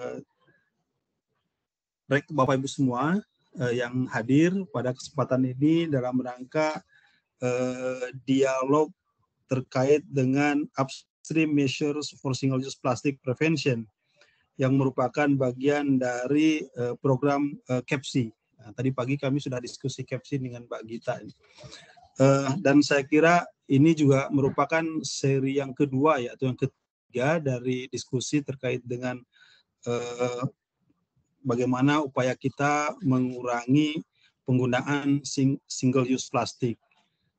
Eh, baik Bapak Ibu semua eh, yang hadir pada kesempatan ini dalam rangka eh, dialog terkait dengan upstream measures for single-use plastic prevention yang merupakan bagian dari eh, program eh, CAPSI. E nah, tadi pagi kami sudah diskusi CAPSI e dengan Mbak Gita. Eh, dan saya kira ini juga merupakan seri yang kedua ya, atau yang ketiga dari diskusi terkait dengan Eh, bagaimana upaya kita mengurangi penggunaan sing single use plastik.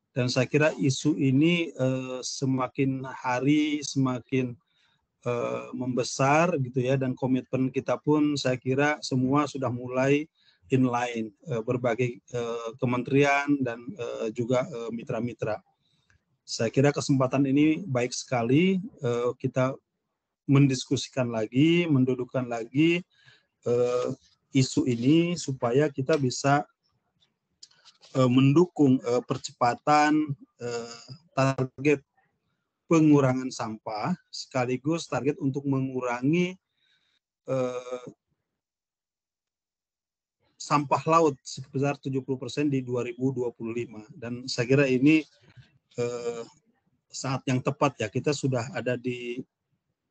Dan saya kira isu ini eh, semakin hari semakin eh, membesar gitu ya dan komitmen kita pun saya kira semua sudah mulai inline eh, berbagai eh, kementerian dan eh, juga eh, mitra-mitra. Eh, saya kira kesempatan ini baik sekali eh, kita mendiskusikan lagi, mendudukan lagi uh, isu ini supaya kita bisa uh, mendukung uh, percepatan uh, target pengurangan sampah sekaligus target untuk mengurangi uh, sampah laut sebesar 70% di 2025 dan saya kira ini eh, saat yang tepat ya kita sudah ada di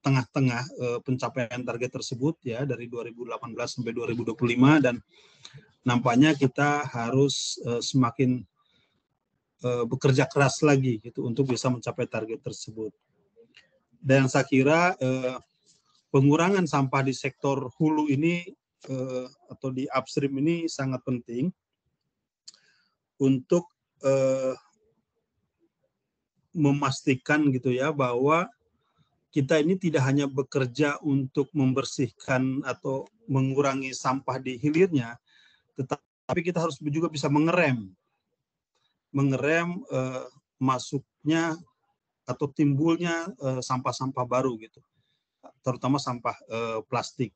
tengah-tengah uh, pencapaian target tersebut ya dari 2018 sampai 2025 dan nampaknya kita harus uh, semakin uh, bekerja keras lagi gitu untuk bisa mencapai target tersebut. Dan saya kira uh, pengurangan sampah di sektor hulu ini uh, atau di upstream ini sangat penting untuk uh, memastikan gitu ya bahwa kita ini tidak hanya bekerja untuk membersihkan atau mengurangi sampah di hilirnya, tetapi kita harus juga bisa mengerem, mengerem eh, masuknya atau timbulnya sampah eh, sampah-sampah baru gitu, terutama sampah eh, plastik.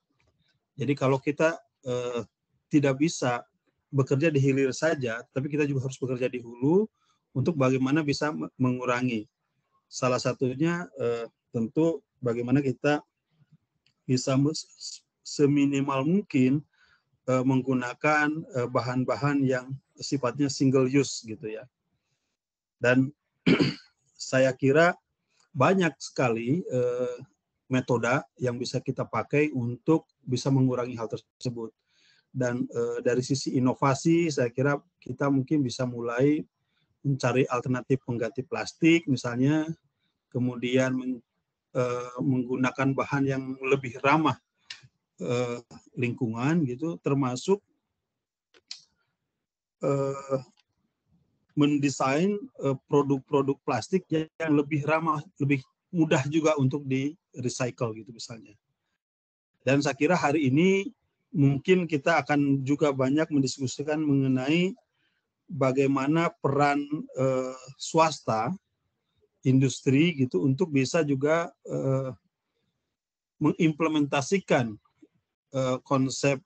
Jadi kalau kita eh, tidak bisa bekerja di hilir saja, tapi kita juga harus bekerja di hulu untuk bagaimana bisa mengurangi. Salah satunya eh, tentu bagaimana kita bisa seminimal mungkin eh, menggunakan eh, bahan-bahan yang sifatnya single use gitu ya. Dan saya kira banyak sekali uh, eh, metode yang bisa kita pakai untuk bisa mengurangi hal tersebut. Dan dari sisi inovasi, saya kira kita mungkin bisa mulai mencari alternatif pengganti plastik, misalnya, kemudian Eh, menggunakan bahan yang lebih ramah uh, lingkungan gitu termasuk uh, mendesain produk-produk plastik yang lebih ramah lebih mudah juga untuk di recycle gitu misalnya dan saya kira hari ini mungkin kita akan juga banyak mendiskusikan mengenai bagaimana peran eh, swasta industri gitu untuk bisa juga uh, mengimplementasikan uh, konsep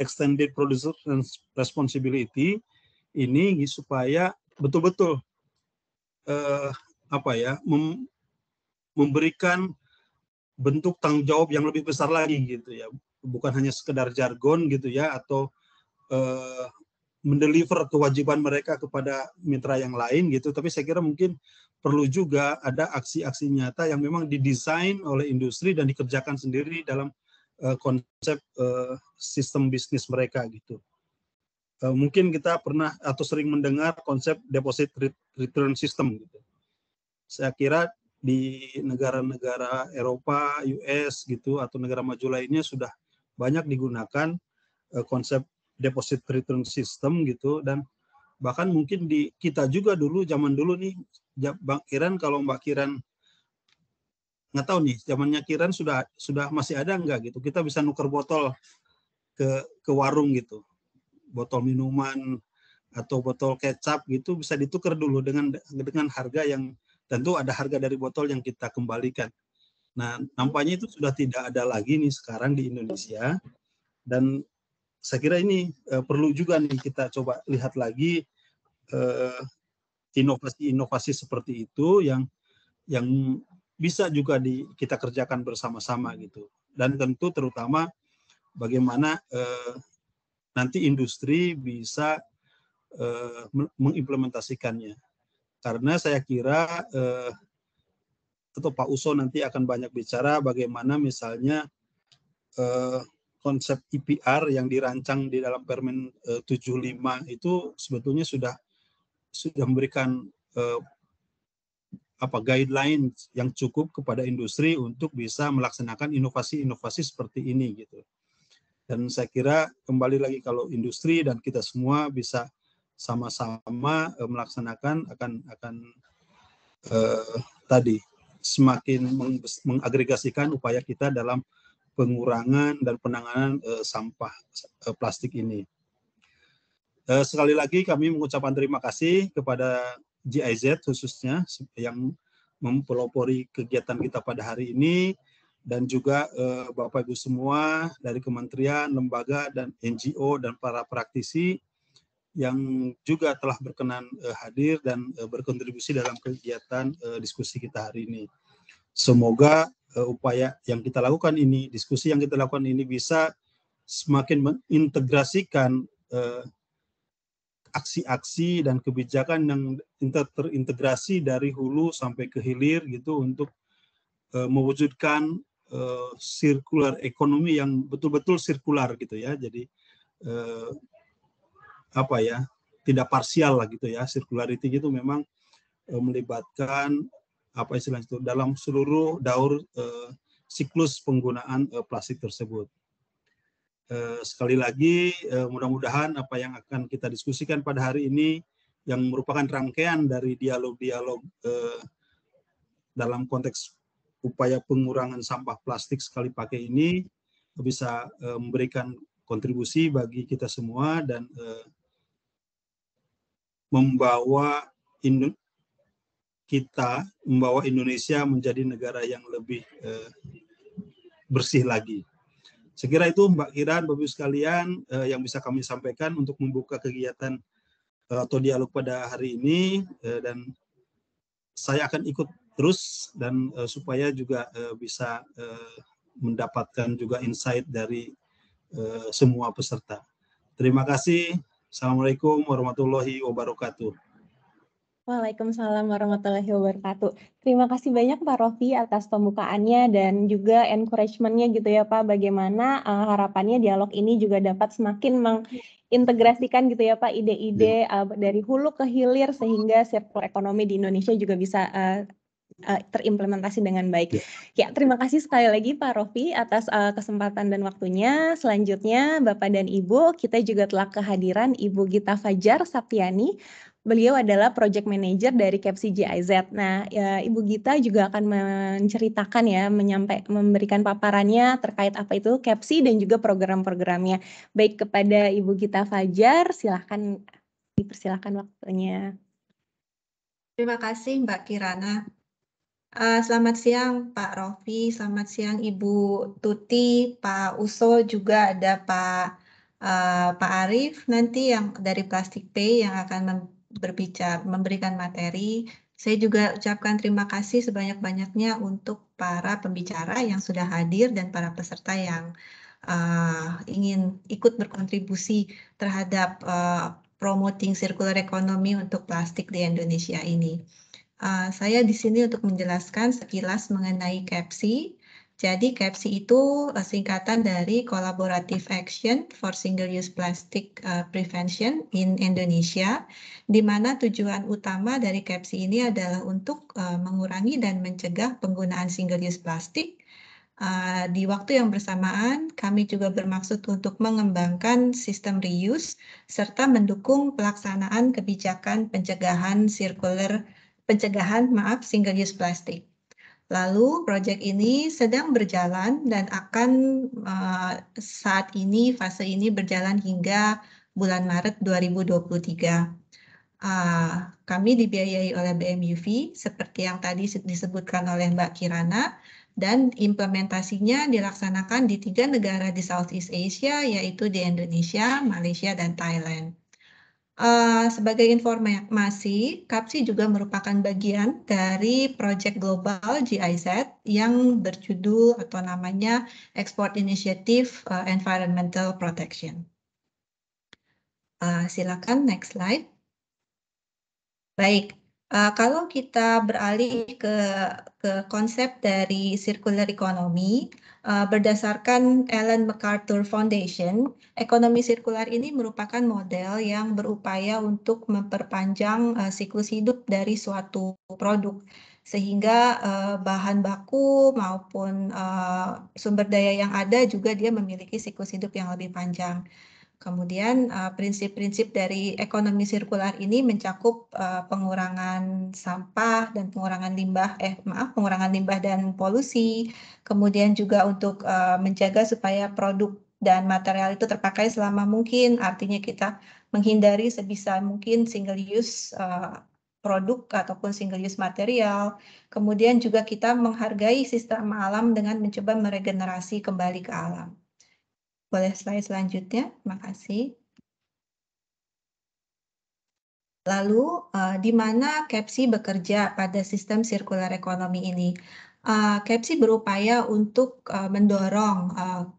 extended producer responsibility ini supaya betul-betul uh, apa ya mem memberikan bentuk tanggung jawab yang lebih besar lagi gitu ya bukan hanya sekedar jargon gitu ya atau uh, mendeliver kewajiban mereka kepada mitra yang lain gitu tapi saya kira mungkin perlu juga ada aksi-aksi nyata yang memang didesain oleh industri dan dikerjakan sendiri dalam uh, konsep uh, sistem bisnis mereka gitu uh, mungkin kita pernah atau sering mendengar konsep deposit return system gitu saya kira di negara-negara Eropa, US gitu atau negara maju lainnya sudah banyak digunakan konsep deposit return system gitu dan bahkan mungkin di kita juga dulu zaman dulu nih Bang Kiran kalau Mbak Kiran nggak tahu nih zamannya Kiran sudah sudah masih ada nggak gitu kita bisa nuker botol ke ke warung gitu botol minuman atau botol kecap gitu bisa ditukar dulu dengan dengan harga yang tentu ada harga dari botol yang kita kembalikan. Nah, nampaknya itu sudah tidak ada lagi nih sekarang di Indonesia dan saya kira ini uh, perlu juga nih kita coba lihat lagi inovasi-inovasi eh, uh, seperti itu yang yang bisa juga di, kita kerjakan bersama-sama gitu dan tentu terutama bagaimana uh, nanti industri bisa uh, mengimplementasikannya karena saya kira uh, atau Pak Uso nanti akan banyak bicara bagaimana misalnya uh, konsep IPR yang dirancang di dalam Permen 75 eh, itu sebetulnya sudah sudah memberikan eh, apa guideline yang cukup kepada industri untuk bisa melaksanakan inovasi-inovasi seperti ini gitu. Dan saya kira kembali lagi kalau industri dan kita semua bisa sama-sama eh, melaksanakan akan akan eh, tadi semakin mengagregasikan upaya kita dalam pengurangan dan penanganan uh, sampah uh, plastik ini. Uh, sekali lagi kami mengucapkan terima kasih kepada GIZ khususnya yang mempelopori kegiatan kita pada hari ini dan juga uh, Bapak Ibu semua dari kementerian, lembaga dan NGO dan para praktisi yang juga telah berkenan uh, hadir dan uh, berkontribusi dalam kegiatan uh, diskusi kita hari ini. Semoga uh, upaya yang kita lakukan ini, diskusi yang kita lakukan ini bisa semakin mengintegrasikan aksi eh, aksi-aksi dan kebijakan yang terintegrasi dari hulu sampai ke hilir gitu untuk uh, mewujudkan uh, circular ekonomi yang betul-betul sirkular gitu ya. Jadi uh, apa ya? tidak parsial lah gitu ya. Circularity itu memang melibatkan apa istilahnya itu dalam seluruh daur eh, siklus penggunaan eh, plastik tersebut. Eh, sekali lagi mudah-mudahan apa yang akan kita diskusikan pada hari ini yang merupakan rangkaian dari dialog-dialog dalam konteks upaya pengurangan sampah plastik sekali pakai ini bisa memberikan kontribusi bagi kita semua dan membawa kita membawa Indonesia menjadi negara yang lebih eh, bersih lagi. Sekira itu Mbak Kiran, Bapak sekalian eh, yang bisa kami sampaikan untuk membuka kegiatan eh, atau dialog pada hari ini eh, dan saya akan ikut terus dan eh, supaya juga eh, bisa eh, mendapatkan juga insight dari eh, semua peserta. Terima kasih. Assalamualaikum warahmatullahi wabarakatuh. Waalaikumsalam warahmatullahi wabarakatuh. Terima kasih banyak Pak Rofi atas pembukaannya dan juga encouragement-nya gitu ya Pak. Bagaimana uh, harapannya dialog ini juga dapat semakin mengintegrasikan gitu ya Pak ide-ide uh, dari hulu ke hilir sehingga sirkul ekonomi di Indonesia juga bisa uh, terimplementasi dengan baik. Ya. ya, terima kasih sekali lagi Pak Rofi atas uh, kesempatan dan waktunya. Selanjutnya Bapak dan Ibu, kita juga telah kehadiran Ibu Gita Fajar Sapiani, Beliau adalah project manager dari GIZ. Nah, ya, Ibu Gita juga akan menceritakan ya, menyampai, memberikan paparannya terkait apa itu Kepsi dan juga program-programnya. Baik kepada Ibu Gita Fajar, silahkan dipersilahkan waktunya. Terima kasih Mbak Kirana. Uh, selamat siang Pak Rofi, selamat siang Ibu Tuti, Pak Uso juga ada Pak uh, Pak Arif nanti yang dari Plastik Pay yang akan berbicara, memberikan materi. Saya juga ucapkan terima kasih sebanyak-banyaknya untuk para pembicara yang sudah hadir dan para peserta yang uh, ingin ikut berkontribusi terhadap uh, promoting circular economy untuk plastik di Indonesia ini. Uh, saya di sini untuk menjelaskan sekilas mengenai CAPSI. Jadi CAPSI e itu eh, singkatan dari Collaborative Action for Single-Use Plastic eh, Prevention in Indonesia, di mana tujuan utama dari CAPSI e ini adalah untuk eh, mengurangi dan mencegah penggunaan single-use plastik. Di waktu yang bersamaan, kami juga bermaksud untuk mengembangkan sistem reuse serta mendukung pelaksanaan kebijakan pencegahan circular pencegahan maaf single-use plastik. Lalu proyek ini sedang berjalan dan akan eh, saat ini fase ini berjalan hingga bulan Maret 2023. Uh, eh, kami dibiayai oleh BMUV seperti yang tadi disebutkan oleh Mbak Kirana dan implementasinya dilaksanakan di tiga negara di Southeast Asia yaitu di Indonesia, Malaysia, dan Thailand. Eh, sebagai informasi, KAPSI juga merupakan bagian dari proyek global GIZ yang berjudul atau namanya Export Initiative uh, Environmental Protection. Uh, silakan next slide. Baik, Eh, kalau kita beralih ke, ke konsep dari circular economy, uh, berdasarkan Ellen MacArthur Foundation, ekonomi sirkular ini merupakan model yang berupaya untuk memperpanjang uh, siklus hidup dari suatu produk, sehingga uh, bahan baku maupun uh, sumber daya yang ada juga dia memiliki siklus hidup yang lebih panjang. Kemudian eh, prinsip-prinsip uh, dari ekonomi sirkular ini mencakup uh, pengurangan sampah dan pengurangan limbah, eh maaf, pengurangan limbah dan polusi. Kemudian juga untuk uh, menjaga supaya produk dan material itu terpakai selama mungkin. Artinya kita menghindari sebisa mungkin single use uh, produk ataupun single use material. Kemudian juga kita menghargai sistem alam dengan mencoba meregenerasi kembali ke alam. Boleh slide selanjutnya? Terima kasih. Lalu, uh, di mana KEPSI bekerja pada sistem sirkular ekonomi ini? Uh, berupaya untuk uh, mendorong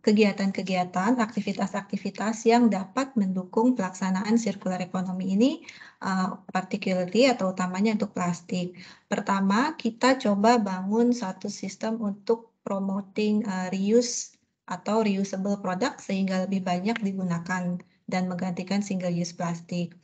kegiatan-kegiatan, uh, aktivitas-aktivitas yang dapat mendukung pelaksanaan sirkular ekonomi ini, uh, particularly atau utamanya untuk plastik. Pertama, kita coba bangun satu sistem untuk promoting uh, reuse atau reusable product sehingga lebih banyak digunakan dan menggantikan single use plastik.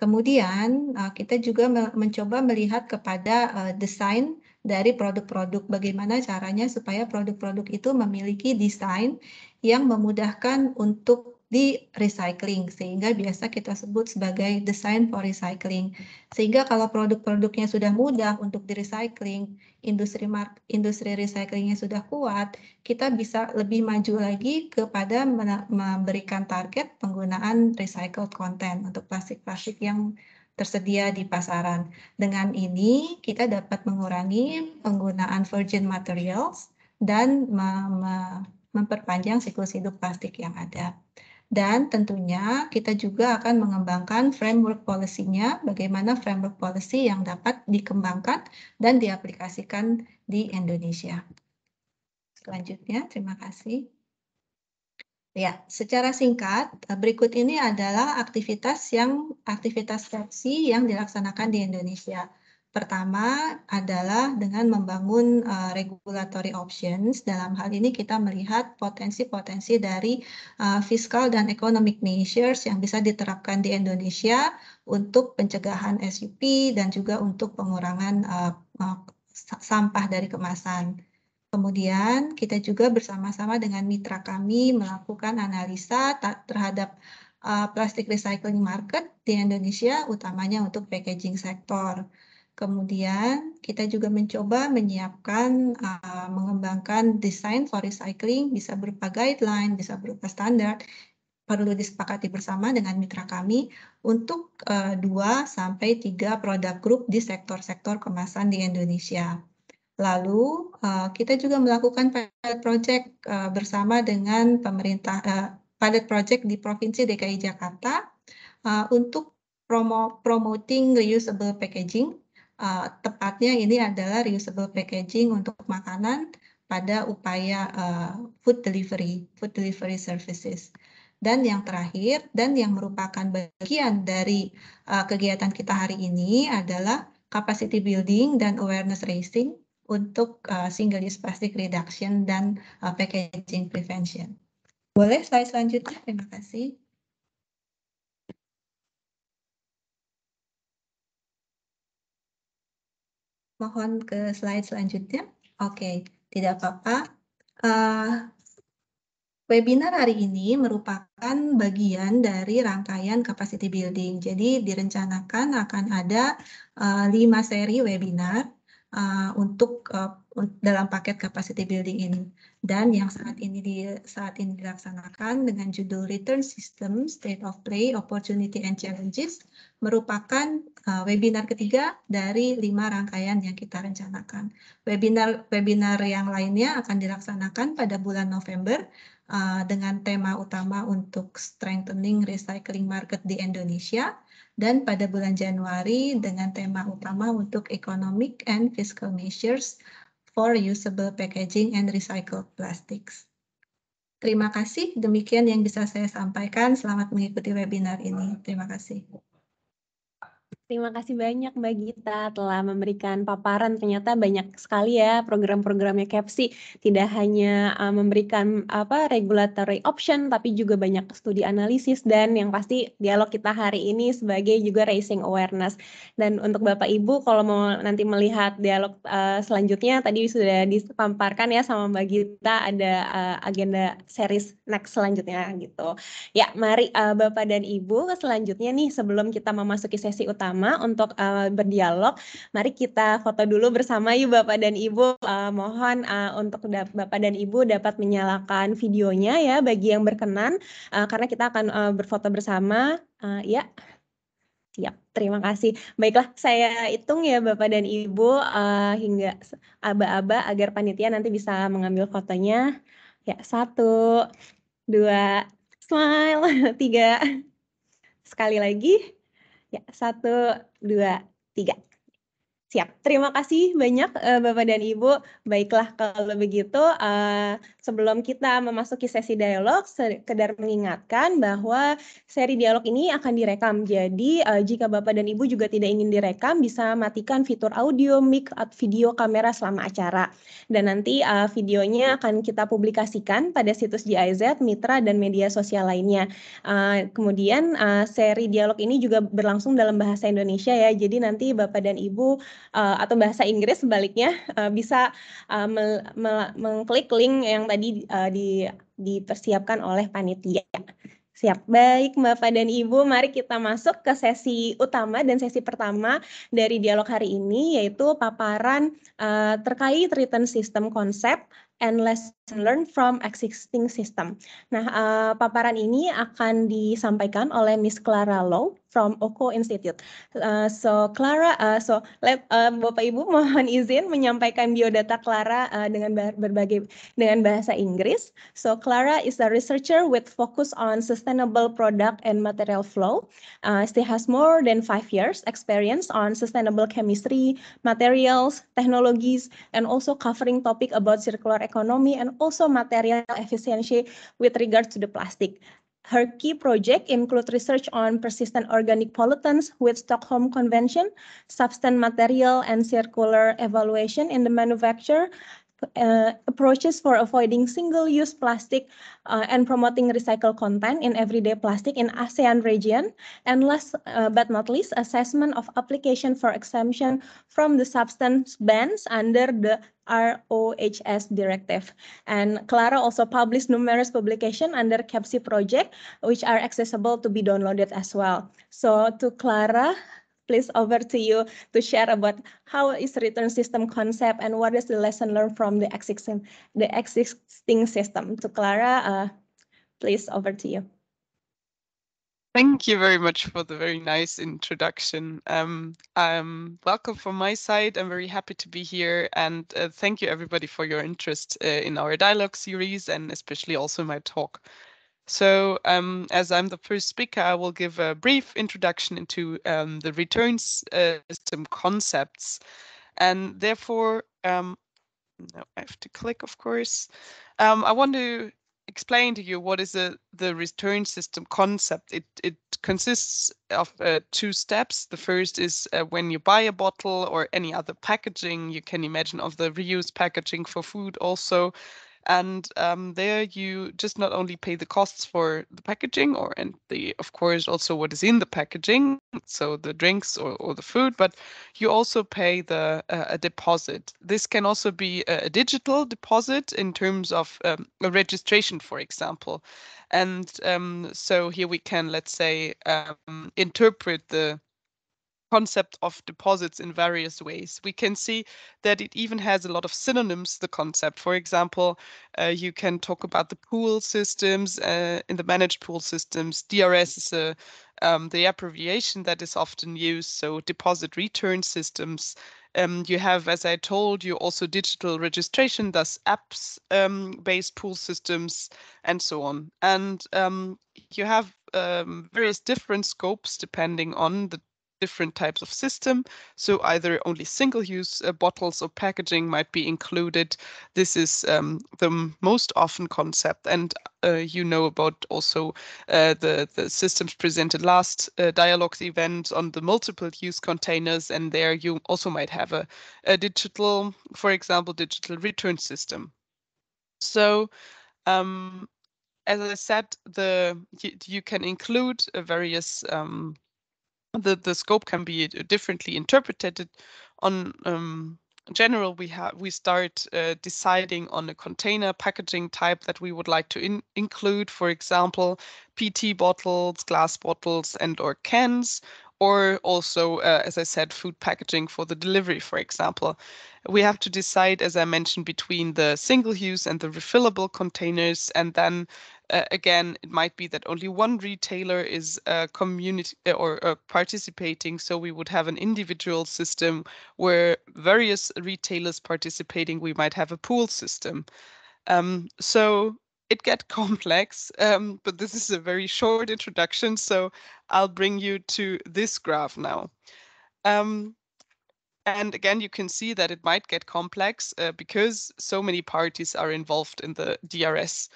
Kemudian eh, kita juga mencoba melihat kepada eh, desain dari produk-produk bagaimana caranya supaya produk-produk itu memiliki desain yang memudahkan untuk di recycling sehingga biasa kita sebut sebagai design for recycling sehingga kalau produk-produknya sudah mudah untuk di recycling industri mark, industri recyclingnya sudah kuat kita bisa lebih maju lagi kepada memberikan target penggunaan recycled content untuk plastik-plastik yang tersedia di pasaran dengan ini kita dapat mengurangi penggunaan virgin materials dan memperpanjang siklus hidup plastik yang ada. Dan tentunya kita juga akan mengembangkan framework policy-nya, bagaimana framework policy yang dapat dikembangkan dan diaplikasikan di Indonesia. Selanjutnya, terima kasih. Ya, secara singkat, berikut ini adalah aktivitas yang aktivitas seleksi yang dilaksanakan di Indonesia. Pertama adalah dengan membangun uh, regulatory options. Dalam hal ini kita melihat potensi-potensi dari uh, fiskal dan economic measures yang bisa diterapkan di Indonesia untuk pencegahan SUP dan juga untuk pengurangan uh, uh, sampah dari kemasan. Kemudian kita juga bersama-sama dengan mitra kami melakukan analisa terhadap uh, plastik recycling market di Indonesia, utamanya untuk packaging sektor. Kemudian kita juga mencoba menyiapkan, uh, mengembangkan desain for recycling bisa berupa guideline, bisa berupa standar, perlu disepakati bersama dengan mitra kami untuk uh, eh, 2 sampai tiga produk grup di sektor-sektor kemasan di Indonesia. Lalu uh, kita juga melakukan pilot project uh, bersama dengan pemerintah uh, pilot project di Provinsi DKI Jakarta uh, untuk promo promoting reusable packaging Eh, tepatnya ini adalah reusable packaging untuk makanan pada upaya uh, food delivery, food delivery services. Dan yang terakhir dan yang merupakan bagian dari uh, kegiatan kita hari ini adalah capacity building dan awareness raising untuk uh, single use plastic reduction dan uh, packaging prevention. Boleh slide selanjutnya? Terima kasih. Mohon ke slide selanjutnya. Oke, tidak apa-apa. Uh, Webinar hari ini merupakan bagian dari rangkaian capacity building. Jadi direncanakan akan ada eh, lima seri webinar uh, untuk uh, dalam paket capacity building ini. Dan yang saat ini di, saat ini dilaksanakan dengan judul Return System, State of Play, Opportunity and Challenges merupakan uh, webinar ketiga dari lima rangkaian yang kita rencanakan. Webinar webinar yang lainnya akan dilaksanakan pada bulan November uh, dengan tema utama untuk strengthening recycling market di Indonesia dan pada bulan Januari dengan tema utama untuk Economic and Fiscal Measures for Usable Packaging and Recycled Plastics. Terima kasih, demikian yang bisa saya sampaikan. Selamat mengikuti webinar ini. Terima kasih. Terima kasih banyak Mbak Gita telah memberikan paparan. Ternyata banyak sekali ya program-programnya KEPSI. Tidak hanya uh, memberikan apa regulatory option, tapi juga banyak studi analisis dan yang pasti dialog kita hari ini sebagai juga raising awareness. Dan untuk Bapak Ibu, kalau mau nanti melihat dialog uh, selanjutnya, tadi sudah dipaparkan ya sama Mbak Gita ada uh, agenda series next selanjutnya gitu. Ya, mari uh, Bapak dan Ibu selanjutnya nih sebelum kita memasuki sesi utama bersama untuk uh, berdialog. Mari kita foto dulu bersama yuk Bapak dan Ibu. Uh, mohon uh, untuk Bapak dan Ibu dapat menyalakan videonya ya bagi yang berkenan uh, karena kita akan uh, berfoto bersama. Uh, ya. Siap, terima kasih. Baiklah, saya hitung ya Bapak dan Ibu uh, hingga aba-aba agar panitia nanti bisa mengambil fotonya. Ya, satu, dua, smile, tiga. Sekali lagi, Ya, satu, dua, tiga. Siap, terima kasih banyak uh, Bapak dan Ibu. Baiklah kalau begitu, uh, sebelum kita memasuki sesi dialog, sekedar mengingatkan bahwa seri dialog ini akan direkam. Jadi uh, jika Bapak dan Ibu juga tidak ingin direkam, bisa matikan fitur audio, mic, atau video, kamera selama acara. Dan nanti uh, videonya akan kita publikasikan pada situs GIZ, Mitra, dan media sosial lainnya. Uh, kemudian uh, seri dialog ini juga berlangsung dalam bahasa Indonesia ya, jadi nanti Bapak dan Ibu uh, atau bahasa Inggris sebaliknya uh, bisa uh, mengklik link yang tadi uh, di dipersiapkan oleh panitia. Siap, baik Bapak dan Ibu, mari kita masuk ke sesi utama dan sesi pertama dari dialog hari ini, yaitu paparan uh, terkait written system concept and lesson learned from existing system. Nah, uh, paparan ini akan disampaikan oleh Miss Clara Lowe, from Oko Institute. Uh, so Clara, uh, so uh, Bapak Ibu mohon izin menyampaikan biodata Clara uh, dengan berbagai dengan bahasa Inggris. So Clara is a researcher with focus on sustainable product and material flow. Uh, she has more than five years experience on sustainable chemistry, materials, technologies, and also covering topic about circular economy and also material efficiency with regard to the plastic. Her key project include research on persistent organic pollutants with Stockholm Convention, substance material and circular evaluation in the manufacture, uh, approaches for avoiding single-use plastic uh, and promoting recycled content in everyday plastic in ASEAN region. And last uh, but not least, assessment of application for exemption from the substance bans under the ROHS directive. And Clara also published numerous publications under CAPSI project, which are accessible to be downloaded as well. So to Clara, please over to you to share about how is return system concept and what is the lesson learned from the existing, the existing system. To Clara, uh, please over to you. Thank you very much for the very nice introduction. Um, um, welcome from my side. I'm very happy to be here and uh, thank you everybody for your interest uh, in our dialogue series and especially also my talk. So um, as I'm the first speaker, I will give a brief introduction into um, the returns uh, system concepts. And therefore, um, no, I have to click, of course. Um, I want to explain to you what is a, the return system concept. It, it consists of uh, two steps. The first is uh, when you buy a bottle or any other packaging, you can imagine of the reuse packaging for food also. And um, there you just not only pay the costs for the packaging or and the of course also what is in the packaging, so the drinks or, or the food, but you also pay the uh, a deposit. This can also be a, a digital deposit in terms of um, a registration, for example. And um, so here we can, let's say, um, interpret the concept of deposits in various ways. We can see that it even has a lot of synonyms, the concept. For example, uh, you can talk about the pool systems uh, in the managed pool systems. DRS is a, um, the abbreviation that is often used, so deposit return systems. Um, you have, as I told you, also digital registration, thus apps-based um, pool systems, and so on. And um, you have um, various different scopes depending on the different types of system. So either only single-use uh, bottles or packaging might be included. This is um, the most often concept, and uh, you know about also uh, the the systems presented last uh, dialogue event on the multiple-use containers, and there you also might have a, a digital, for example, digital return system. So. Um, as I said, the you, you can include various um, the, the scope can be uh, differently interpreted on um, general we have we start uh, deciding on a container packaging type that we would like to in include for example pt bottles glass bottles and or cans or also uh, as i said food packaging for the delivery for example we have to decide as i mentioned between the single use and the refillable containers and then uh, again, it might be that only one retailer is uh, community uh, or, uh, participating. So we would have an individual system where various retailers participating. We might have a pool system. Um, so it get complex, um, but this is a very short introduction. So I'll bring you to this graph now. Um, and again, you can see that it might get complex uh, because so many parties are involved in the DRS.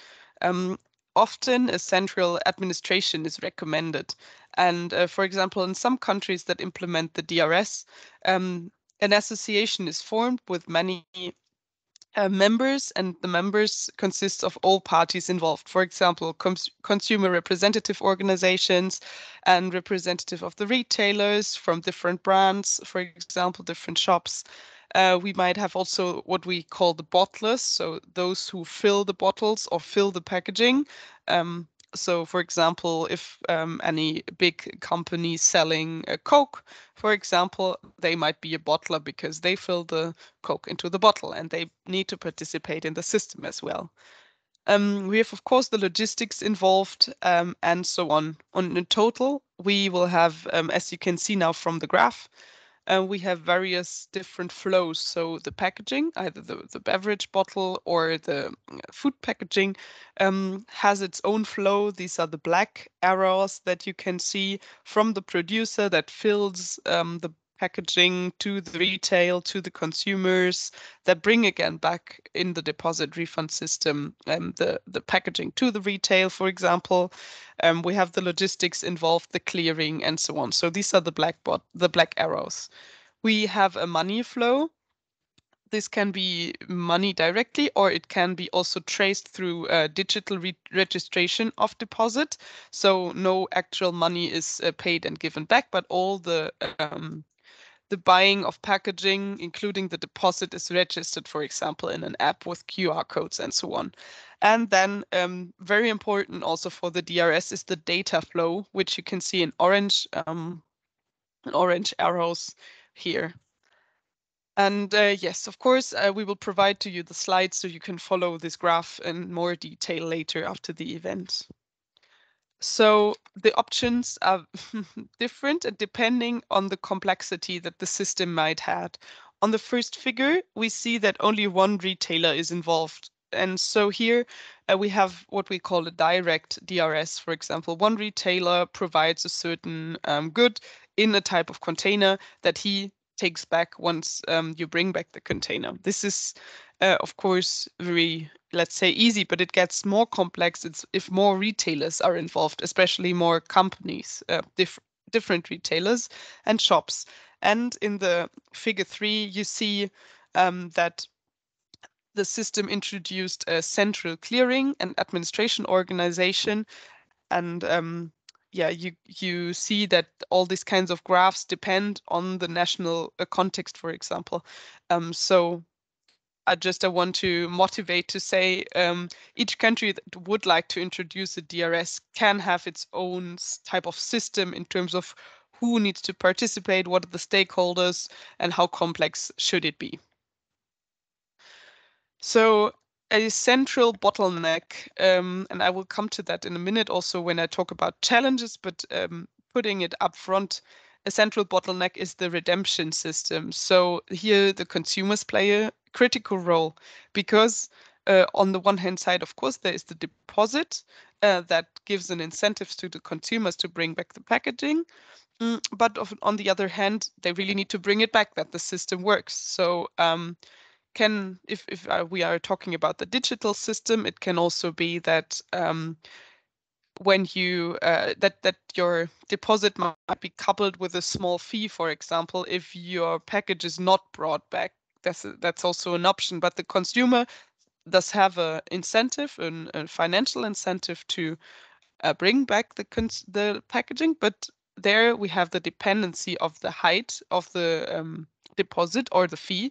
Um, often a central administration is recommended. And uh, for example, in some countries that implement the DRS, um, an association is formed with many uh, members, and the members consists of all parties involved. For example, cons consumer representative organizations and representative of the retailers from different brands, for example, different shops. Uh, we might have also what we call the bottlers, so those who fill the bottles or fill the packaging. Um, so, for example, if um, any big company selling a Coke, for example, they might be a bottler because they fill the Coke into the bottle and they need to participate in the system as well. Um, we have, of course, the logistics involved um, and so on. On in total, we will have, um, as you can see now from the graph, and we have various different flows. So the packaging, either the, the beverage bottle or the mm, food packaging, um, has its own flow. These are the black arrows that you can see from the producer that fills um, the packaging to the retail to the consumers that bring again back in the deposit refund system um, the the packaging to the retail for example um, we have the logistics involved the clearing and so on so these are the black bot the black arrows we have a money flow this can be money directly or it can be also traced through uh, digital re registration of deposit so no actual money is uh, paid and given back but all the um, the buying of packaging, including the deposit, is registered, for example, in an app with QR codes and so on. And then, um, very important also for the DRS is the data flow, which you can see in orange, um, orange arrows here. And uh, yes, of course, uh, we will provide to you the slides so you can follow this graph in more detail later after the event. So the options are different depending on the complexity that the system might have. On the first figure, we see that only one retailer is involved. And so here uh, we have what we call a direct DRS, for example. One retailer provides a certain um, good in a type of container that he takes back once um, you bring back the container. This is, uh, of course, very let's say easy but it gets more complex it's if more retailers are involved especially more companies uh, diff- different retailers and shops and in the figure three you see um, that the system introduced a central clearing and administration organization and um, yeah you you see that all these kinds of graphs depend on the national uh, context for example um, so I just I want to motivate to say um, each country that would like to introduce a DRS can have its own type of system in terms of who needs to participate, what are the stakeholders, and how complex should it be. So a central bottleneck, um, and I will come to that in a minute also when I talk about challenges, but um, putting it up front, a central bottleneck is the redemption system. So here the consumers play a critical role because uh, on the one hand side, of course, there is the deposit uh, that gives an incentive to the consumers to bring back the packaging. Mm, but on the other hand, they really need to bring it back that the system works. So um, can if, if uh, we are talking about the digital system, it can also be that um, when you uh, that that your deposit might be coupled with a small fee, for example, if your package is not brought back. That's a, that's also an option. But the consumer does have a incentive, an, a financial incentive to uh, bring back the cons- the packaging. But there we have the dependency of the height of the um, deposit or the fee.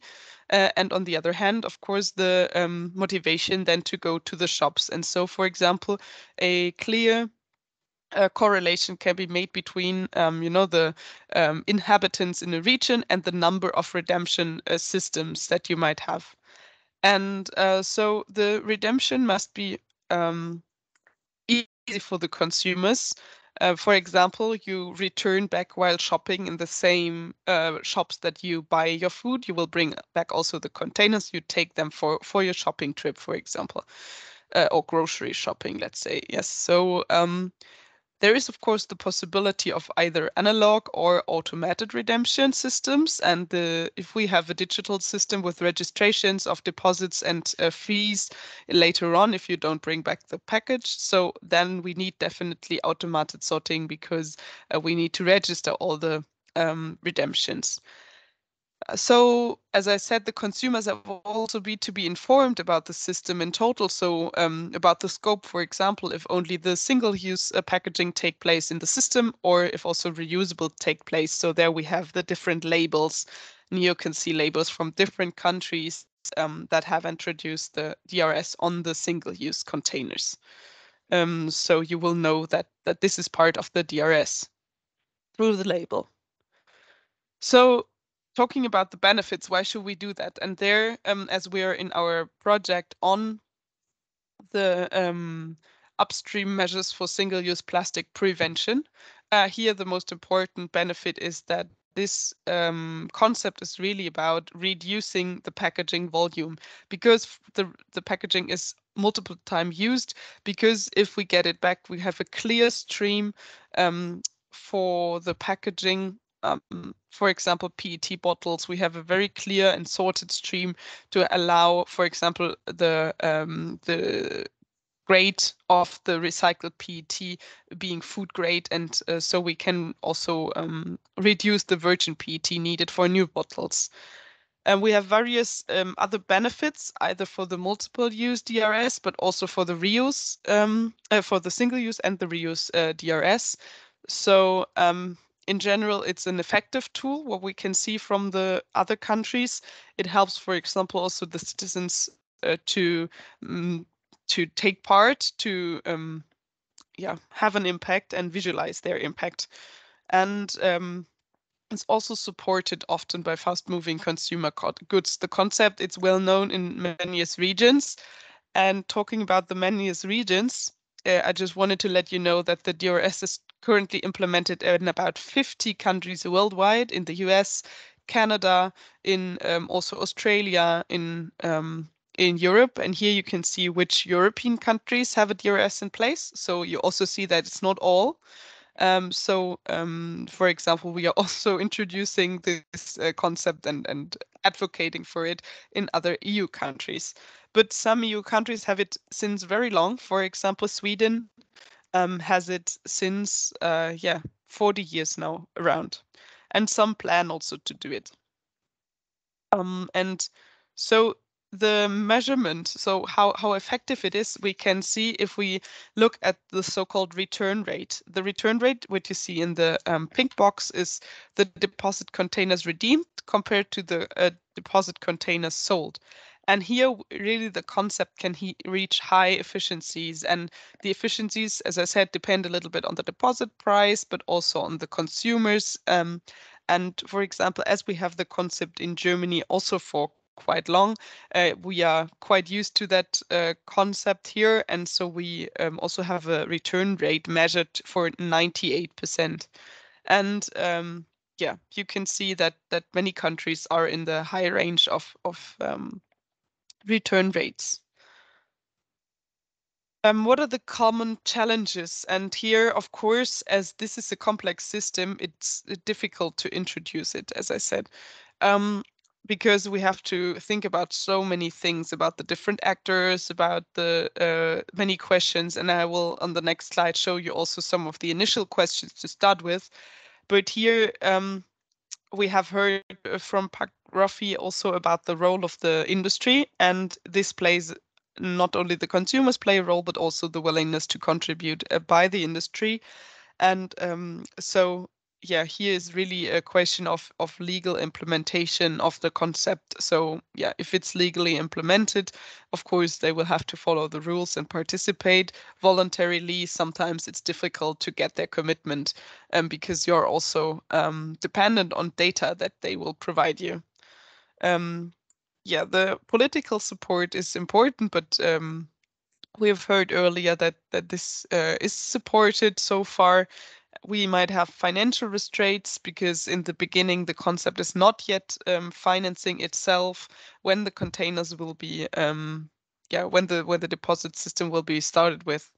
Uh, and on the other hand, of course, the um, motivation then to go to the shops. And so, for example, a clear a correlation can be made between um, you know the um, inhabitants in a region and the number of redemption uh, systems that you might have and uh, so the redemption must be um, easy for the consumers uh, for example you return back while shopping in the same uh, shops that you buy your food you will bring back also the containers you take them for for your shopping trip for example uh, or grocery shopping let's say yes so um, there is, of course, the possibility of either analog or automated redemption systems. And the, if we have a digital system with registrations of deposits and uh, fees later on, if you don't bring back the package, so then we need definitely automated sorting because uh, we need to register all the um, redemptions so as I said, the consumers have also be to be informed about the system in total. So um, about the scope, for example, if only the single-use uh, packaging take place in the system, or if also reusable take place. So there we have the different labels. And you can see labels from different countries um, that have introduced the DRS on the single-use containers. Um, so you will know that that this is part of the DRS through the label. So talking about the benefits, why should we do that? And there, um, as we are in our project on the um, upstream measures for single-use plastic prevention, uh, here the most important benefit is that this um, concept is really about reducing the packaging volume because the the packaging is multiple time used because if we get it back we have a clear stream um, for the packaging um, for example, PET bottles, we have a very clear and sorted stream to allow, for example, the um, the grade of the recycled PET being food grade, and uh, so we can also um, reduce the virgin PET needed for new bottles. And we have various um, other benefits, either for the multiple-use DRS, but also for the reuse, um, uh, for the single-use and the reuse uh, DRS. So um, in general, it's an effective tool. What we can see from the other countries, it helps, for example, also the citizens uh, to um, to take part, to um, yeah, have an impact and visualize their impact, and um, it's also supported often by fast-moving consumer goods. The concept it's well known in many regions, and talking about the many regions, uh, I just wanted to let you know that the DRS is currently implemented in about 50 countries worldwide in the US, Canada, in um, also Australia, in um, in Europe. And here you can see which European countries have a DRS in place. So you also see that it's not all. Um, so, um, for example, we are also introducing this uh, concept and, and advocating for it in other EU countries. But some EU countries have it since very long. For example, Sweden um, has it since uh, yeah 40 years now around, and some plan also to do it. Um, and so the measurement, so how, how effective it is, we can see if we look at the so-called return rate. The return rate, which you see in the um, pink box, is the deposit containers redeemed compared to the uh, deposit containers sold. And here, really, the concept can he- reach high efficiencies. And the efficiencies, as I said, depend a little bit on the deposit price, but also on the consumers. Um, and for example, as we have the concept in Germany also for quite long. Uh, we are quite used to that uh, concept here, and so we um, also have a return rate measured for 98%. And um, yeah, you can see that that many countries are in the high range of of um, return rates. Um, what are the common challenges? And here, of course, as this is a complex system, it's uh, difficult to introduce it, as I said, um, because we have to think about so many things about the different actors, about the uh, many questions. And I will, on the next slide, show you also some of the initial questions to start with. But here, um, we have heard uh, from Pak Rafi also about the role of the industry, and this plays not only the consumers play a role, but also the willingness to contribute uh, by the industry. And um, so yeah, here is really a question of of legal implementation of the concept. So yeah, if it's legally implemented, of course they will have to follow the rules and participate voluntarily. Sometimes it's difficult to get their commitment, um, because you're also um, dependent on data that they will provide you. Um, yeah, the political support is important, but um, we have heard earlier that that this uh, is supported so far we might have financial restraints because in the beginning the concept is not yet um, financing itself when the containers will be um, yeah when the when the deposit system will be started with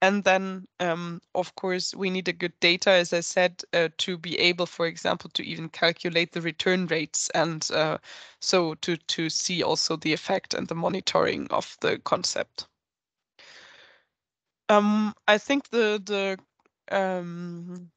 and then um, of course we need a good data as i said uh, to be able for example to even calculate the return rates and uh, so to to see also the effect and the monitoring of the concept um, I think the the um,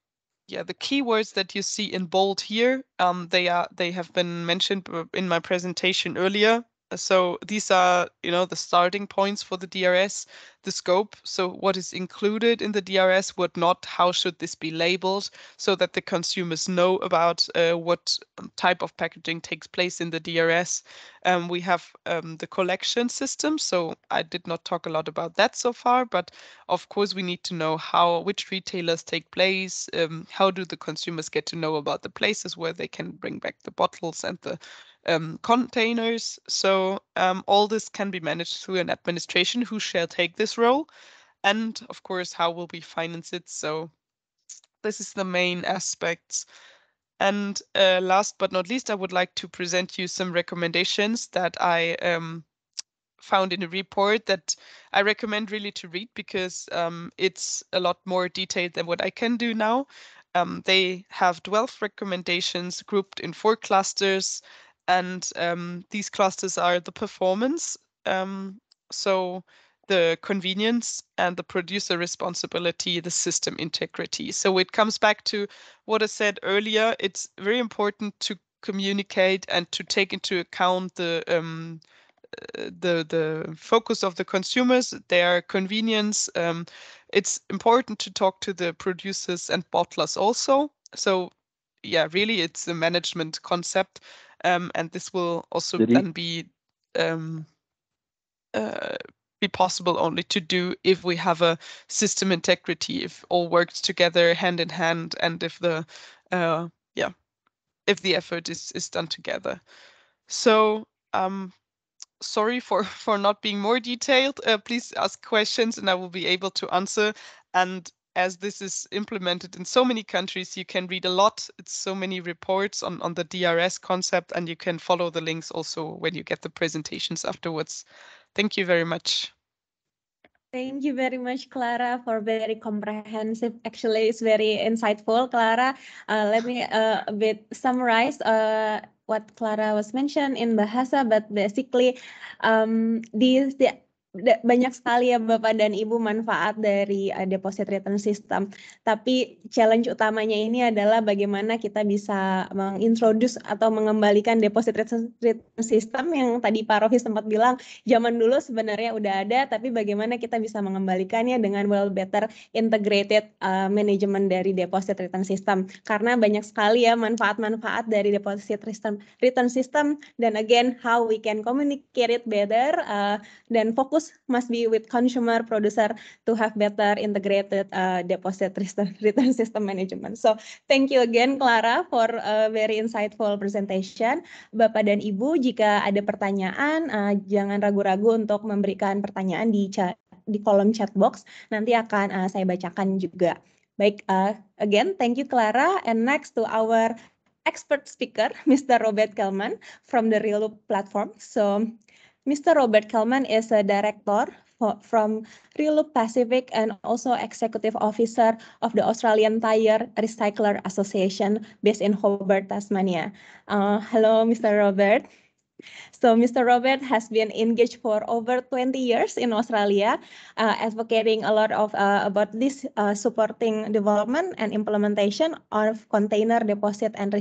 yeah, the keywords that you see in bold here, um, they are they have been mentioned uh, in my presentation earlier. So these are, you know, the starting points for the DRS, the scope. So what is included in the DRS, what not, how should this be labeled so that the consumers know about uh, what um, type of packaging takes place in the DRS. Um, we have um, the collection system. So I did not talk a lot about that so far, but of course we need to know how, which retailers take place, um, how do the consumers get to know about the places where they can bring back the bottles and the um, containers. So um, all this can be managed through an administration who shall take this role. And of course, how will we finance it? So this is the main aspects. And uh, last but not least, I would like to present you some recommendations that I um, found in a report that I recommend really to read because um, it's a lot more detailed than what I can do now. Um, they have 12 recommendations grouped in four clusters and um, these clusters are the performance, um, so the convenience and the producer responsibility, the system integrity. So it comes back to what I said earlier. It's very important to communicate and to take into account the um, uh, the the focus of the consumers, their convenience. Um, it's important to talk to the producers and bottlers also. So yeah, really, it's a management concept um, and this will also Did then be um, uh, be possible only to do if we have a system integrity, if all works together hand in hand, and if the uh, yeah, if the effort is is done together. So um, sorry for for not being more detailed. Uh, please ask questions, and I will be able to answer. And as this is implemented in so many countries, you can read a lot. It's so many reports on, on the DRS concept, and you can follow the links also when you get the presentations afterwards. Thank you very much. Thank you very much, Clara, for very comprehensive. Actually, it's very insightful, Clara. Uh, let me uh, a bit summarize uh, what Clara was mentioned in Bahasa, but basically, um, these the banyak sekali ya Bapak dan Ibu manfaat dari uh, deposit return system. Tapi challenge utamanya ini adalah bagaimana kita bisa mengintroduce atau mengembalikan deposit return system yang tadi Pak Rofi sempat bilang zaman dulu sebenarnya udah ada, tapi bagaimana kita bisa mengembalikannya dengan well better integrated uh, management dari deposit return system. Karena banyak sekali ya manfaat-manfaat dari deposit return system dan again how we can communicate it better uh, dan fokus focus must be with consumer producer to have better integrated uh, deposit return system management. So thank you again Clara for a uh, very insightful presentation. Bapak dan Ibu jika ada pertanyaan uh, jangan ragu-ragu untuk memberikan pertanyaan di chat di kolom chat box nanti akan uh, saya bacakan juga. Baik, uh, again thank you Clara and next to our expert speaker Mr. Robert Kelman from the Real Loop platform. So Mr. Robert Kelman is a director from Reloop Pacific and also executive officer of the Australian Tire Recycler Association based in Hobart, Tasmania. Uh, hello, Mr. Robert. So Mr. Robert has been engaged for over 20 years in Australia, uh, advocating a lot of uh, about this uh, supporting development and implementation of container deposit and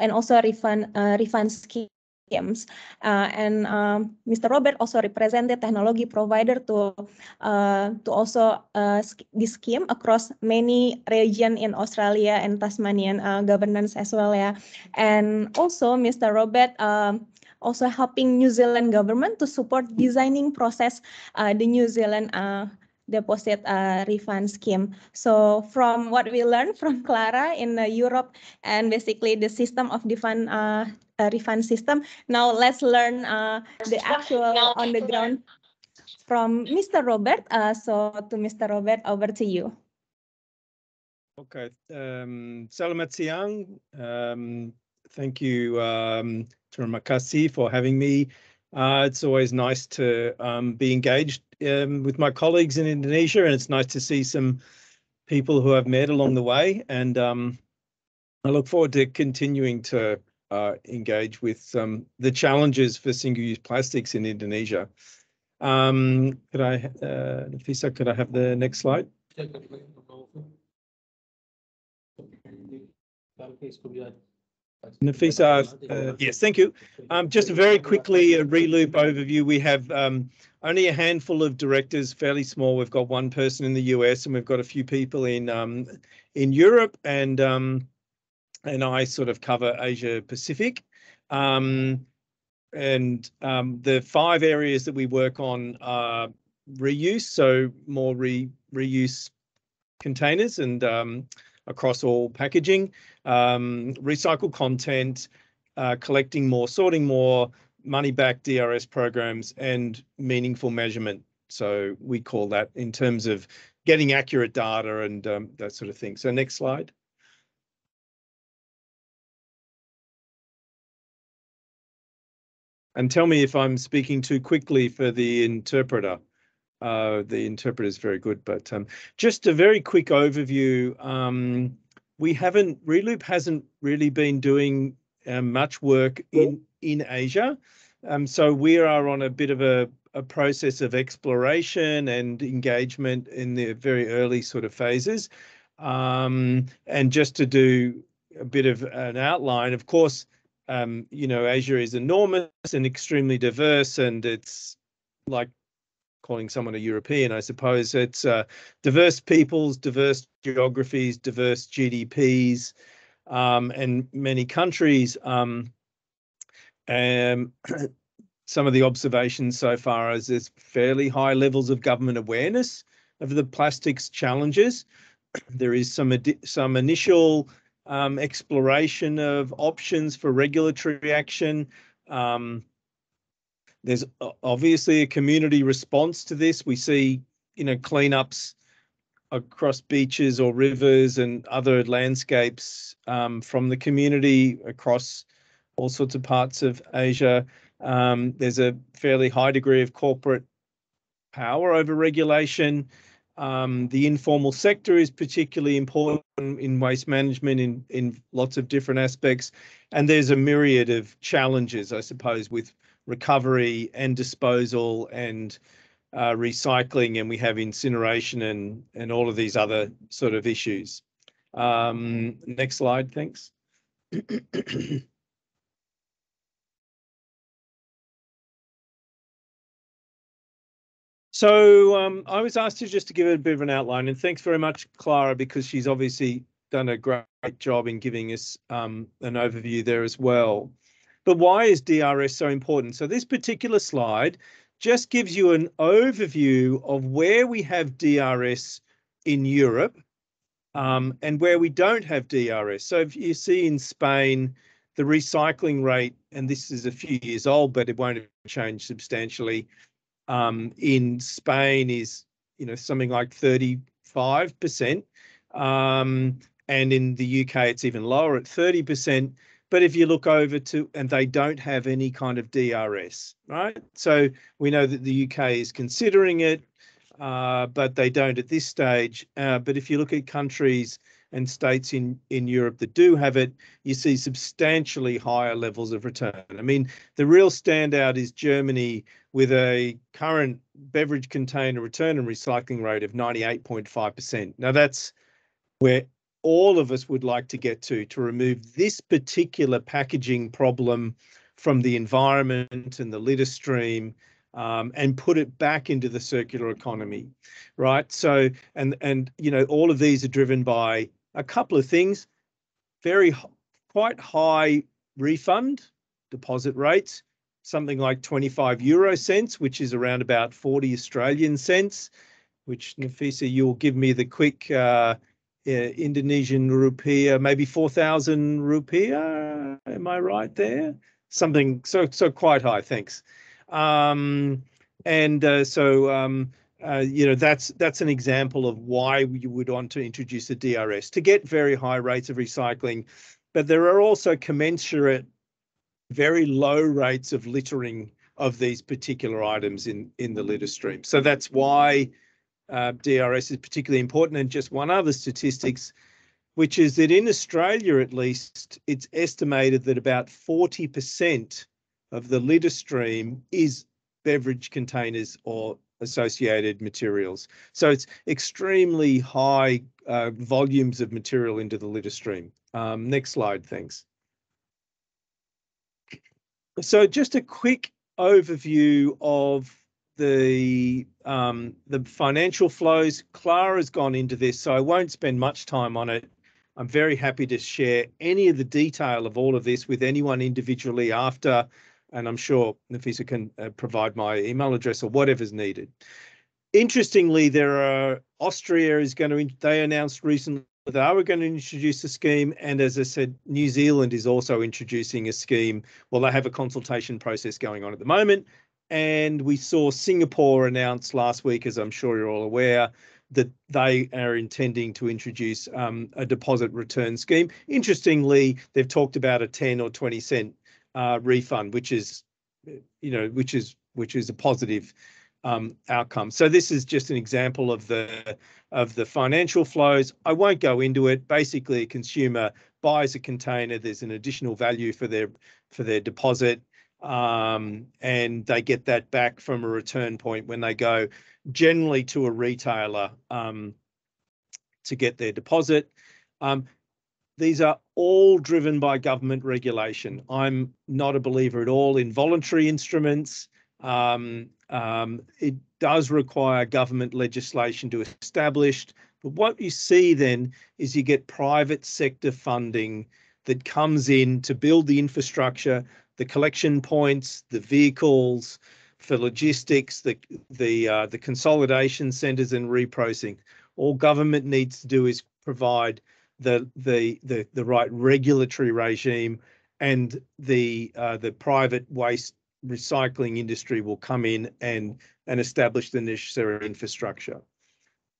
and also refund uh, refund scheme uh, and um, Mr. Robert also represented technology provider to uh, to also uh, this scheme across many region in Australia and Tasmanian uh, governance as well. Yeah, and also Mr. Robert. Um, also helping New Zealand government to support designing process uh, the New Zealand uh, deposit uh, refund scheme. So from what we learned from Clara in uh, Europe and basically the system of defund uh, refund system. Now let's learn uh, the actual on the ground from Mr. Robert. Uh, so to Mr. Robert, over to you. Okay. Um, salamat siang. Um, thank you, um, Turamakasi, for having me. Uh, it's always nice to um, be engaged um, with my colleagues in Indonesia, and it's nice to see some people who I've met along the way. And um, I look forward to continuing to uh, engage with um, the challenges for single-use plastics in Indonesia. Um, could I, uh, Nafisa, could I have the next slide? Nafisa, uh, yes, thank you. Um, just very quickly, a re-loop overview. We have um, only a handful of directors, fairly small. We've got one person in the US and we've got a few people in um, in Europe and um, and I sort of cover Asia Pacific. Um, and um, the five areas that we work on are reuse, so more re reuse containers and um, across all packaging, um, content, uh, collecting more, sorting more, money back DRS programs, and meaningful measurement. So we call that in terms of getting accurate data and um, that sort of thing. So next slide. And tell me if I'm speaking too quickly for the interpreter. Uh, the interpreter is very good, but um, just a very quick overview. Um, we haven't, Reloop hasn't really been doing uh, much work in, in Asia. Um, so we are on a bit of a, a process of exploration and engagement in the very early sort of phases. Um, and just to do a bit of an outline, of course, um, you know, Azure is enormous and extremely diverse, and it's like calling someone a European, I suppose. It's uh, diverse peoples, diverse geographies, diverse GDPs, um, and many countries. Um, and some of the observations so far is there's fairly high levels of government awareness of the plastics challenges. There is some some initial um, exploration of options for regulatory action. Um, there's obviously a community response to this. We see, you know, cleanups across beaches or rivers and other landscapes um, from the community across all sorts of parts of Asia. Um, there's a fairly high degree of corporate power over regulation. Um, the informal sector is particularly important in waste management in, in lots of different aspects. And there's a myriad of challenges, I suppose, with recovery and disposal and uh, recycling. And we have incineration and, and all of these other sort of issues. Um, next slide, thanks. So um, I was asked to just to give a bit of an outline, and thanks very much, Clara, because she's obviously done a great job in giving us um, an overview there as well. But why is DRS so important? So this particular slide just gives you an overview of where we have DRS in Europe um, and where we don't have DRS. So if you see in Spain, the recycling rate, and this is a few years old, but it won't have changed substantially, um, in Spain is you know something like 35 percent, um, and in the UK it's even lower at 30 percent. But if you look over to and they don't have any kind of DRS, right? So we know that the UK is considering it, uh, but they don't at this stage. Uh, but if you look at countries and states in, in Europe that do have it, you see substantially higher levels of return. I mean, the real standout is Germany with a current beverage container return and recycling rate of 98.5%. Now, that's where all of us would like to get to to remove this particular packaging problem from the environment and the litter stream um, and put it back into the circular economy, right? So, and and you know, all of these are driven by a couple of things, very quite high refund deposit rates, something like 25 euro cents, which is around about 40 Australian cents, which Nafisa, you'll give me the quick uh, uh Indonesian rupiah, uh, maybe 4,000 rupiah. Uh, am I right there? Something so so quite high. Thanks. Um, and uh, so um, uh, you know that's that's an example of why you would want to introduce a DRS to get very high rates of recycling, but there are also commensurate, very low rates of littering of these particular items in in the litter stream. So that's why uh, DRS is particularly important. And just one other statistics, which is that in Australia at least, it's estimated that about forty percent of the litter stream is beverage containers or associated materials. So it's extremely high uh, volumes of material into the litter stream. Um, next slide, thanks. So just a quick overview of the um, the financial flows. Clara's gone into this, so I won't spend much time on it. I'm very happy to share any of the detail of all of this with anyone individually after and I'm sure Nafisa can uh, provide my email address or whatever's needed. Interestingly, there are Austria is going to they announced recently that they were going to introduce a scheme, and as I said, New Zealand is also introducing a scheme. Well, they have a consultation process going on at the moment, and we saw Singapore announce last week, as I'm sure you're all aware, that they are intending to introduce um, a deposit return scheme. Interestingly, they've talked about a 10 or 20 cent uh, refund, which is, you know, which is which is a positive um, outcome. So this is just an example of the of the financial flows. I won't go into it. Basically, a consumer buys a container. There's an additional value for their for their deposit, um, and they get that back from a return point when they go generally to a retailer um, to get their deposit. Um, these are all driven by government regulation. I'm not a believer at all in voluntary instruments. Um, um, it does require government legislation to establish. But what you see then is you get private sector funding that comes in to build the infrastructure, the collection points, the vehicles for logistics, the the uh, the consolidation centres and reprocessing. All government needs to do is provide the the the, the right regulatory regime, and the uh, the private waste recycling industry will come in and and establish the necessary infrastructure.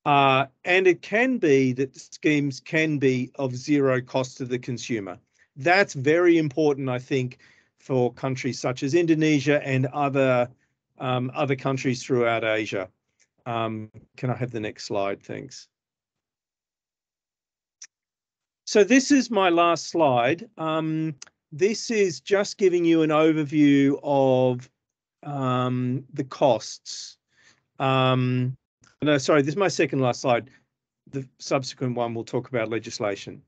Uh, and it can be that schemes can be of zero cost to the consumer. That's very important, I think, for countries such as Indonesia and other um, other countries throughout Asia. Um, can I have the next slide? Thanks. So this is my last slide. Um, this is just giving you an overview of um, the costs. Um, no, sorry, this is my second last slide. The subsequent one will talk about legislation.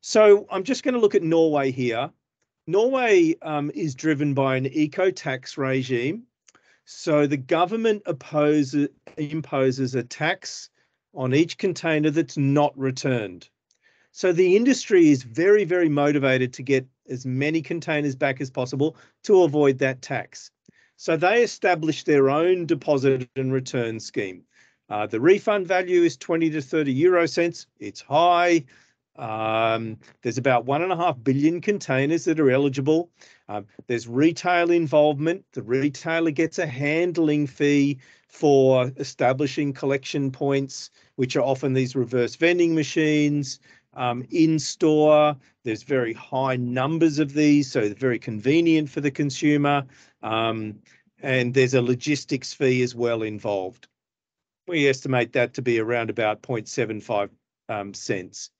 So I'm just going to look at Norway here. Norway um, is driven by an eco tax regime. So the government opposes, imposes a tax on each container that's not returned. So the industry is very, very motivated to get as many containers back as possible to avoid that tax. So they established their own deposit and return scheme. Uh, the refund value is 20 to 30 euro cents. It's high. Um, there's about one and a half billion containers that are eligible. Um, there's retail involvement. The retailer gets a handling fee for establishing collection points, which are often these reverse vending machines um, in store. There's very high numbers of these, so very convenient for the consumer. Um, and there's a logistics fee as well involved. We estimate that to be around about 0.75 um, cents.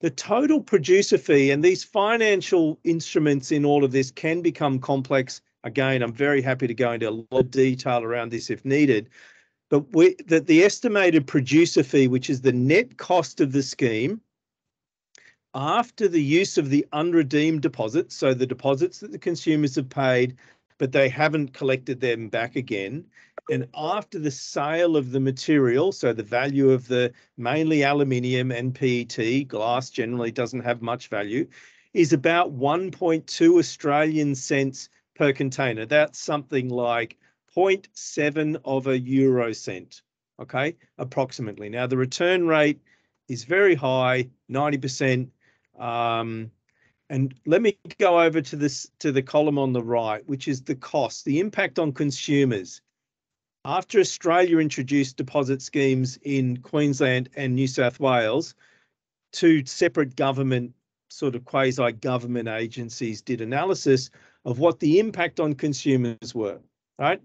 The total producer fee and these financial instruments in all of this can become complex. Again, I'm very happy to go into a lot of detail around this if needed. But we, that the estimated producer fee, which is the net cost of the scheme, after the use of the unredeemed deposits, so the deposits that the consumers have paid, but they haven't collected them back again, and after the sale of the material, so the value of the mainly aluminium and PET, glass generally doesn't have much value, is about 1.2 Australian cents per container. That's something like 0.7 of a euro cent, okay, approximately. Now, the return rate is very high, 90%. Um, and let me go over to this to the column on the right, which is the cost, the impact on consumers. After Australia introduced deposit schemes in Queensland and New South Wales, two separate government sort of quasi government agencies did analysis of what the impact on consumers were, right,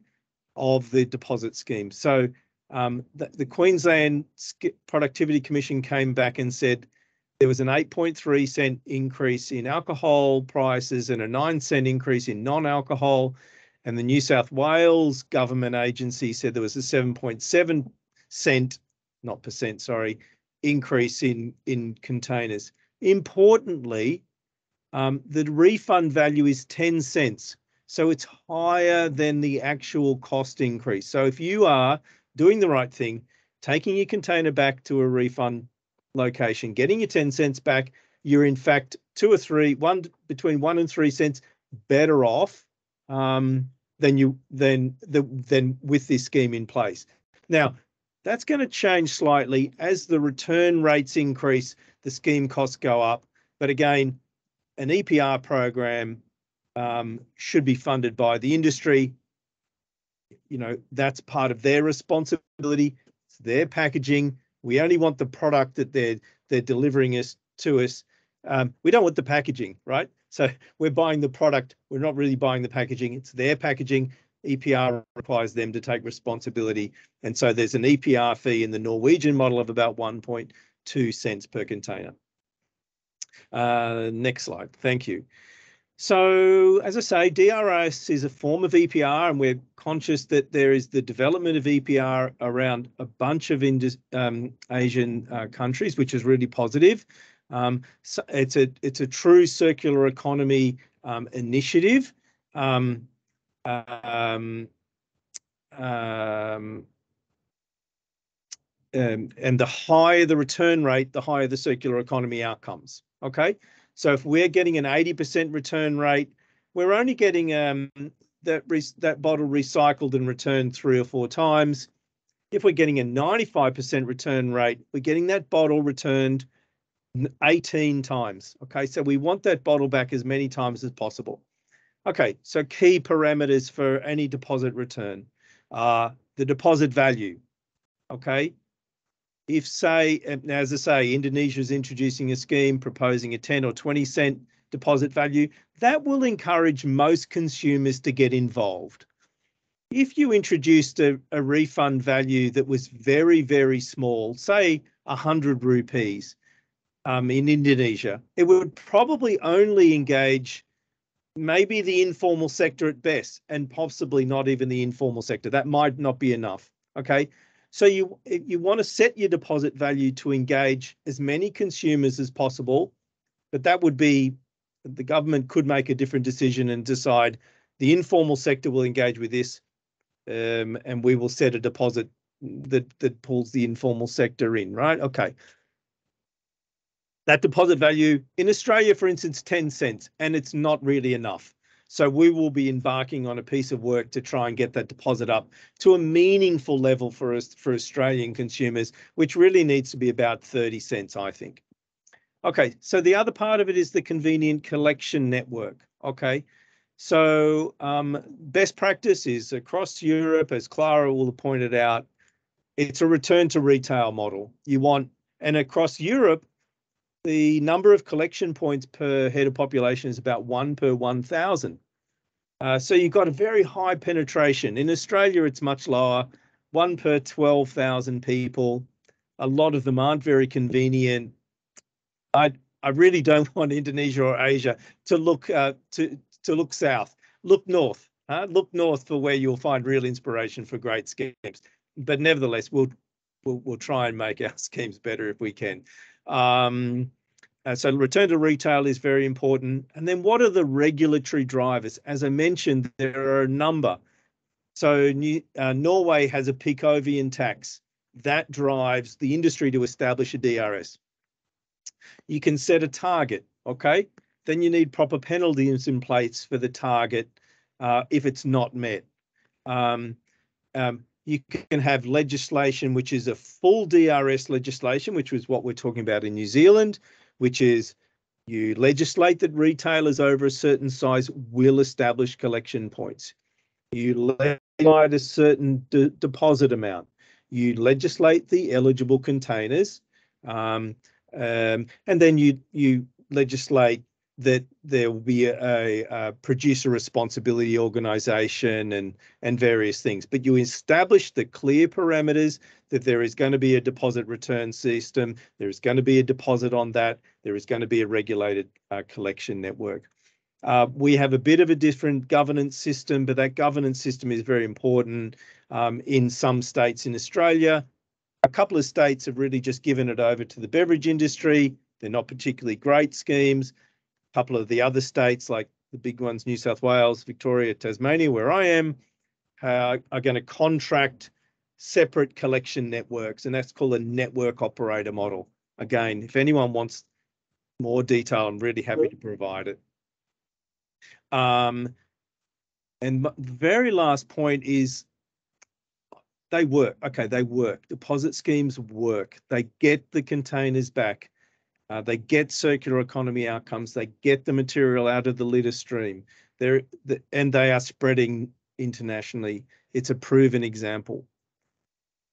of the deposit scheme. So um, the, the Queensland Productivity Commission came back and said there was an 8.3 cent increase in alcohol prices and a 9 cent increase in non-alcohol and the New South Wales government agency said there was a 7.7 cent not percent sorry increase in in containers importantly um, the refund value is 10 cents so it's higher than the actual cost increase so if you are doing the right thing taking your container back to a refund location, getting your 10 cents back, you're in fact two or three, one between one and three cents better off um, than you than the than with this scheme in place. Now, that's going to change slightly as the return rates increase, the scheme costs go up. But again, an EPR program um, should be funded by the industry. You know, that's part of their responsibility. It's their packaging. We only want the product that they're they're delivering us to us. Um, we don't want the packaging, right? So we're buying the product. We're not really buying the packaging. It's their packaging. EPR requires them to take responsibility. And so there's an EPR fee in the Norwegian model of about 1.2 cents per container. Uh, next slide. Thank you. So, as I say, DRIS is a form of EPR, and we're conscious that there is the development of EPR around a bunch of Indus, um, Asian uh, countries, which is really positive. Um, so it's a it's a true circular economy um, initiative. Um, um, um, and the higher the return rate, the higher the circular economy outcomes. Okay. So if we're getting an 80% return rate, we're only getting um, that that bottle recycled and returned three or four times. If we're getting a 95% return rate, we're getting that bottle returned 18 times. Okay, so we want that bottle back as many times as possible. Okay, so key parameters for any deposit return are the deposit value. Okay, if say, as I say, Indonesia is introducing a scheme proposing a 10 or 20 cent deposit value, that will encourage most consumers to get involved. If you introduced a, a refund value that was very, very small, say 100 rupees um, in Indonesia, it would probably only engage maybe the informal sector at best, and possibly not even the informal sector. That might not be enough. Okay. So you you want to set your deposit value to engage as many consumers as possible, but that would be the government could make a different decision and decide the informal sector will engage with this, um, and we will set a deposit that that pulls the informal sector in. Right? Okay. That deposit value in Australia, for instance, ten cents, and it's not really enough. So we will be embarking on a piece of work to try and get that deposit up to a meaningful level for us for Australian consumers, which really needs to be about 30 cents, I think. Okay, so the other part of it is the convenient collection network. Okay, so um, best practice is across Europe, as Clara will have pointed out, it's a return to retail model. You want, and across Europe, the number of collection points per head of population is about one per 1,000. Uh, so you've got a very high penetration. In Australia, it's much lower, one per 12,000 people. A lot of them aren't very convenient. I I really don't want Indonesia or Asia to look uh, to to look south. Look north. Uh, look north for where you'll find real inspiration for great schemes. But nevertheless, we'll we'll, we'll try and make our schemes better if we can. Um, uh, so return to retail is very important. And then what are the regulatory drivers? As I mentioned, there are a number. So New, uh, Norway has a Picovian tax that drives the industry to establish a DRS. You can set a target, okay? Then you need proper penalties in place for the target uh, if it's not met. Um, um, you can have legislation which is a full DRS legislation, which was what we're talking about in New Zealand, which is you legislate that retailers over a certain size will establish collection points. You legislate a certain deposit amount. You legislate the eligible containers, um, um, and then you you legislate that there will be a, a, producer responsibility organization and and various things but you establish the clear parameters that there is going to be a deposit return system there is going to be a deposit on that there is going to be a regulated uh, collection network uh, we have a bit of a different governance system but that governance system is very important um, in some states in australia a couple of states have really just given it over to the beverage industry they're not particularly great schemes a couple of the other states, like the big ones, New South Wales, Victoria, Tasmania, where I am, uh, are going to contract separate collection networks, and that's called a network operator model. Again, if anyone wants more detail, I'm really happy to provide it. Um, and the very last point is they work. Okay, they work. Deposit schemes work. They get the containers back. Uh, they get circular economy outcomes. They get the material out of the litter stream. They're, the, and they are spreading internationally. It's a proven example.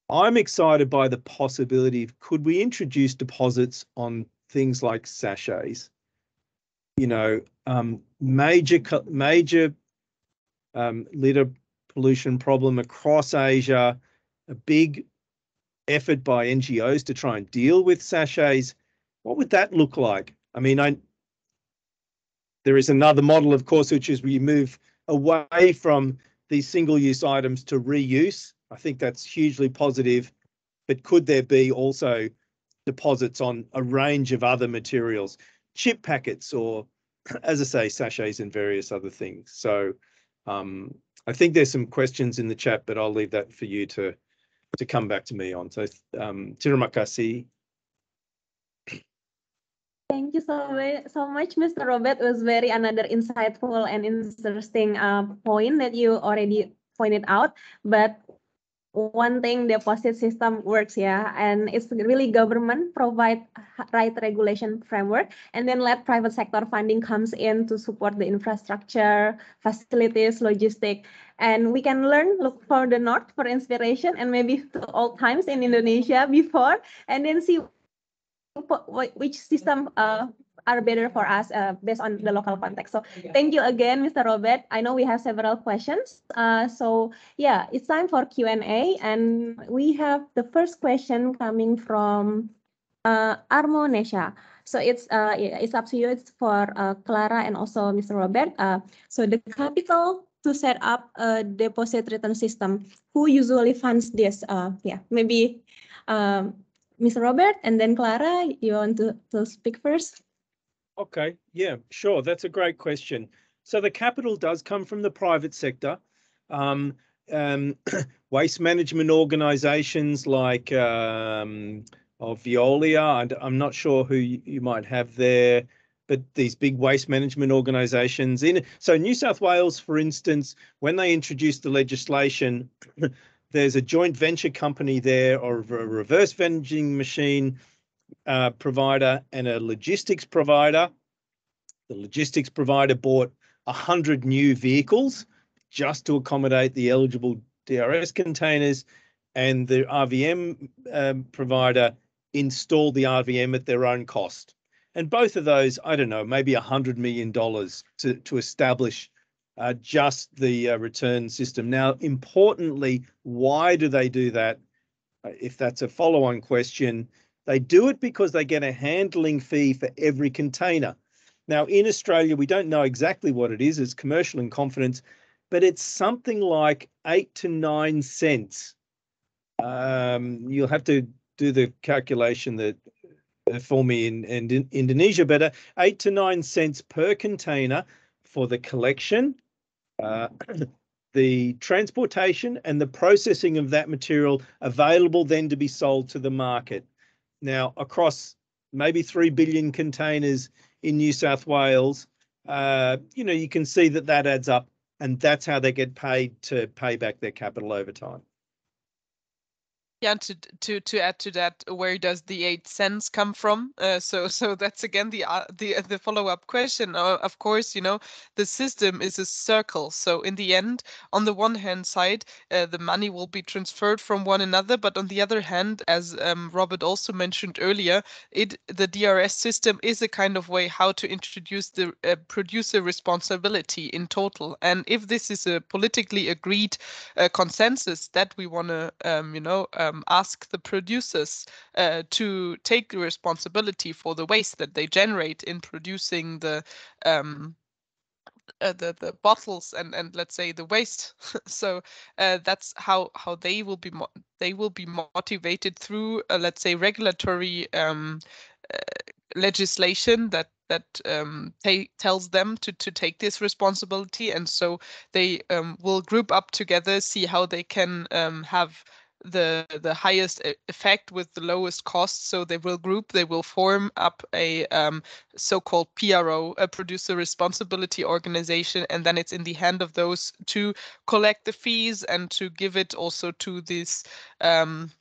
I'm excited by the possibility of could we introduce deposits on things like sachets? You know, um, major major um, litter pollution problem across Asia, a big effort by NGOs to try and deal with sachets what would that look like? I mean, I, there is another model, of course, which is we move away from these single-use items to reuse. I think that's hugely positive, but could there be also deposits on a range of other materials, chip packets, or as I say, sachets and various other things. So um, I think there's some questions in the chat, but I'll leave that for you to to come back to me on. So um, tirumaka you so much, so much, Mr. Robert. It was very another insightful and interesting uh, point that you already pointed out. But one thing deposit system works yeah and it's really government provide right regulation framework and then let private sector funding comes in to support the infrastructure facilities logistic and we can learn look for the north for inspiration and maybe to old times in indonesia before and then see which system uh, are better for us uh, based on the local context. So thank you again, Mr. Robert. I know we have several questions. Uh, so yeah, it's time for Q&A and we have the first question coming from uh, Armo Nesha. So it's uh, it's up to you. It's for uh, Clara and also Mr. Robert. Uh, so the capital to set up a deposit return system. Who usually funds this? Uh, yeah, maybe um, Mr. Robert and then Clara, you want to, to speak first? Okay, yeah, sure. That's a great question. So the capital does come from the private sector. Um, um, waste management organizations like um, of oh, Veolia, I'm not sure who you might have there, but these big waste management organizations in so New South Wales, for instance, when they introduced the legislation There's a joint venture company there, or a reverse vending machine uh, provider, and a logistics provider. The logistics provider bought 100 new vehicles just to accommodate the eligible DRS containers, and the RVM um, provider installed the RVM at their own cost. And both of those, I don't know, maybe $100 million to, to establish uh, just the uh, return system. Now, importantly, why do they do that? Uh, if that's a follow on question, they do it because they get a handling fee for every container. Now, in Australia, we don't know exactly what it is, it's commercial in confidence, but it's something like eight to nine cents. Um, you'll have to do the calculation that uh, for me in, in, Indonesia, but uh, eight to nine cents per container for the collection uh, the transportation and the processing of that material available then to be sold to the market. Now, across maybe 3 billion containers in New South Wales, uh, you know, you can see that that adds up and that's how they get paid to pay back their capital over time yeah to to to add to that where does the eight cents come from uh, so so that's again the uh, the uh, the follow-up question uh, of course you know the system is a circle so in the end on the one hand side uh, the money will be transferred from one another but on the other hand as um, robert also mentioned earlier it the drs system is a kind of way how to introduce the uh, producer responsibility in total and if this is a politically agreed consensus that we want to um, you know um, ask the producers uh, to take the responsibility for the waste that they generate in producing the um, uh, the the bottles and and let's say the waste so uh, that's how how they will be they will be motivated through uh, let's say regulatory um, uh, legislation that that um, tells them to to take this responsibility and so they um, will group up together see how they can um, have the the highest effect with the lowest cost. So they will group, they will form up a um, so-called PRO, a producer responsibility organization, and then it's in the hand of those to collect the fees and to give it also to these, um,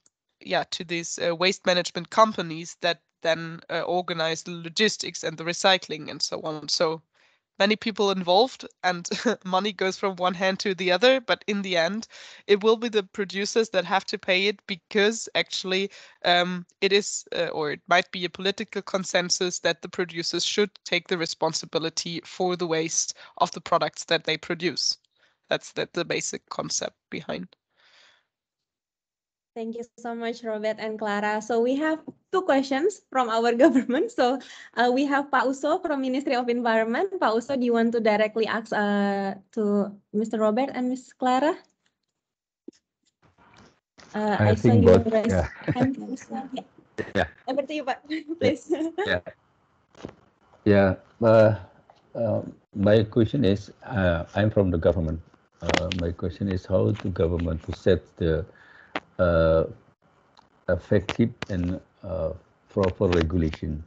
yeah, to these uh, waste management companies that then uh, organize the logistics and the recycling and so on. So many people involved and money goes from one hand to the other but in the end it will be the producers that have to pay it because actually um, it is uh, or it might be a political consensus that the producers should take the responsibility for the waste of the products that they produce that's that the basic concept behind Thank you so much, Robert and Clara. So we have two questions from our government. So uh, we have Pauso Uso from Ministry of Environment. Pauso, Uso, do you want to directly ask uh, to Mr. Robert and Ms. Clara? Uh, I, I think both. Yeah. yeah. Over to you, Pak. Please. Yeah. Yeah. yeah. Uh, uh, my question is, uh, I'm from the government. my question is how the government to set the effective and proper regulation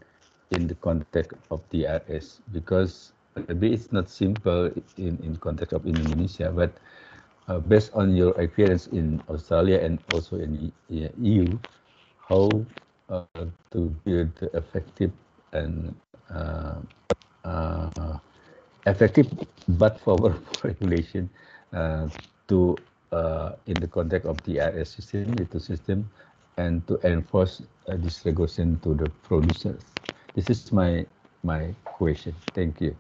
in the context of DRS because maybe it's not simple in, in context of Indonesia, but uh, based on your experience in Australia and also in EU, how uh, to build effective and uh, uh effective but proper regulation uh, to uh, in the context of the IRS system, system, and to enforce uh, this regulation to the producers. This is my my question. Thank you.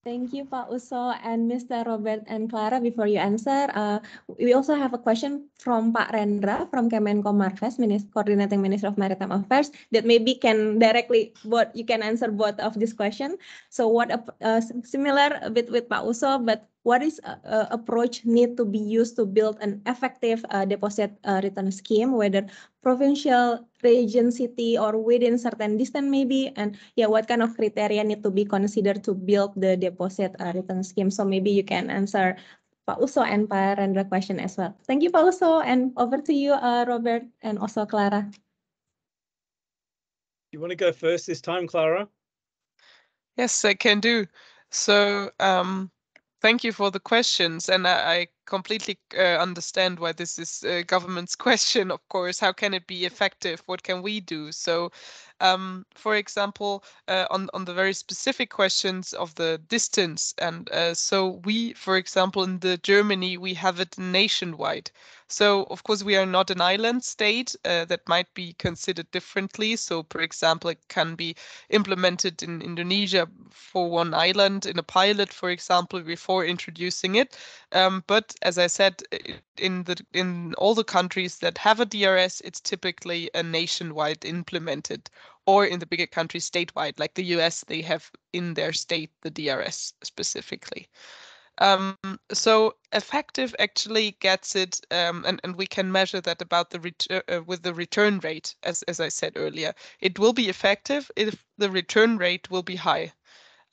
Thank you, Pak Uso and Mr. Robert and Clara. Before you answer, uh, we also have a question from Pak Rendra from Kemenko Marves, Minister, Coordinating Minister of Maritime Affairs, that maybe can directly, what you can answer both of this question. So what, uh, similar a bit with Pak Uso, but what is uh, uh, approach need to be used to build an effective uh, deposit uh, return scheme, whether provincial, region, city, or within certain distance maybe, and yeah, what kind of criteria need to be considered to build the deposit uh, return scheme? So maybe you can answer Pa Uso and Pa Rendra question as well. Thank you, Pa Uso, and over to you, uh, Robert, and also Clara. You want to go first this time, Clara? Yes, I can do. So um, thank you for the questions, and I, I completely uh, understand why this is uh, government's question, of course. How can it be effective? What can we do? So, um, for example, uh, on, on the very specific questions of the distance. And uh, so we, for example, in the Germany, we have it nationwide so, of course, we are not an island state uh, that might be considered differently. So, for example, it can be implemented in Indonesia for one island in a pilot, for example, before introducing it. Um, but as I said, in the in all the countries that have a DRS, it's typically a nationwide implemented or in the bigger countries statewide, like the US, they have in their state the DRS specifically. Um, so effective actually gets it, um, and and we can measure that about the return uh, uh, with the return rate, as as I said earlier. It will be effective if the return rate will be high.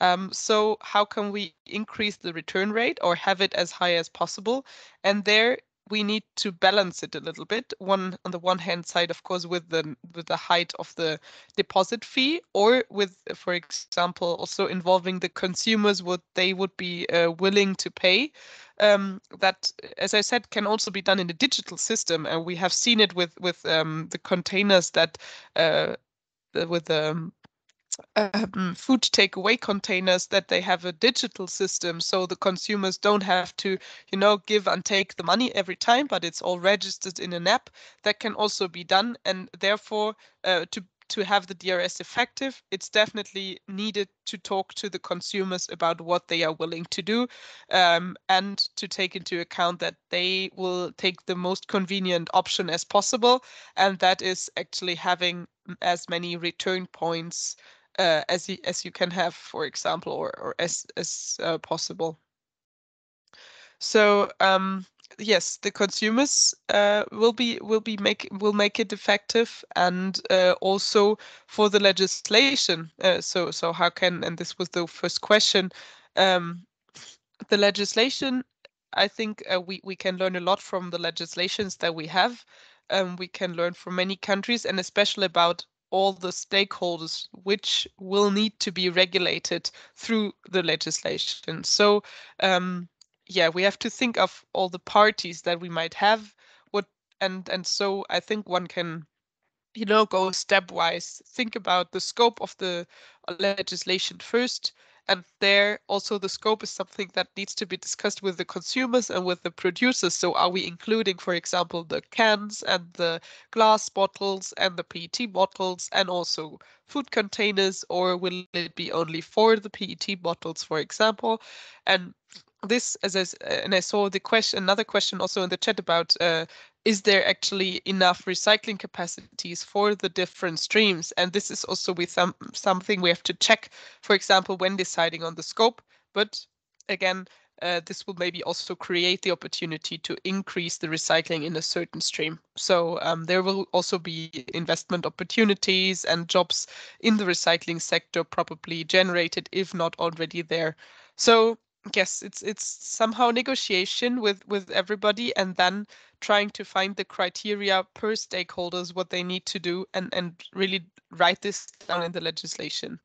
Um, so how can we increase the return rate or have it as high as possible? And there we need to balance it a little bit. One on the one hand side, of course, with the with the height of the deposit fee, or with, for example, also involving the consumers what they would be uh, willing to pay. Um, that, as I said, can also be done in a digital system, and we have seen it with with um, the containers that. Uh, with the um, um, food takeaway containers that they have a digital system so the consumers don't have to you know give and take the money every time but it's all registered in an app that can also be done and therefore uh, to to have the DRS effective, it's definitely needed to talk to the consumers about what they are willing to do um, and to take into account that they will take the most convenient option as possible. And that is actually having mm, as many return points uh, as you, as you can have, for example, or or as as uh, possible. So um, yes, the consumers uh, will be will be make will make it effective, and uh, also for the legislation. Uh, so so how can and this was the first question. Um, the legislation, I think uh, we we can learn a lot from the legislations that we have. Um, we can learn from many countries and especially about all the stakeholders which will need to be regulated through the legislation. So um, yeah, we have to think of all the parties that we might have. What and and so I think one can you know go stepwise. Think about the scope of the uh, legislation first, and there also the scope is something that needs to be discussed with the consumers and with the producers. So are we including, for example, the cans and the glass bottles and the PET bottles and also food containers, or will it be only for the PET bottles, for example? And this as I, and I saw the question, another question also in the chat about uh, is there actually enough recycling capacities for the different streams? And this is also with some, something we have to check, for example, when deciding on the scope. But again, uh, this will maybe also create the opportunity to increase the recycling in a certain stream. So um, there will also be investment opportunities and jobs in the recycling sector probably generated, if not already there. So yes it's it's somehow negotiation with with everybody and then trying to find the criteria per stakeholders what they need to do and and really write this down in the legislation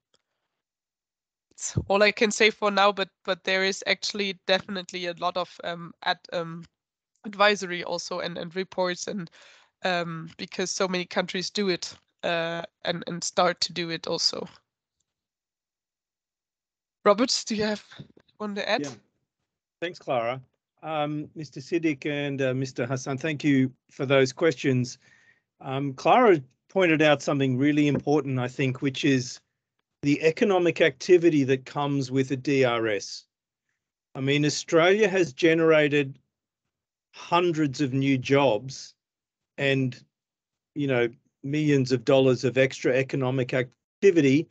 it's all i can say for now but but there is actually definitely a lot of um at um advisory also and and reports and um because so many countries do it uh and and start to do it also Robert, do you have on the ad? Yeah. Thanks, Clara. Um, Mr. Siddiq, and uh, Mr. Hassan, thank you for those questions. Um, Clara pointed out something really important, I think, which is the economic activity that comes with a DRS. I mean, Australia has generated hundreds of new jobs and, you know, millions of dollars of extra economic activity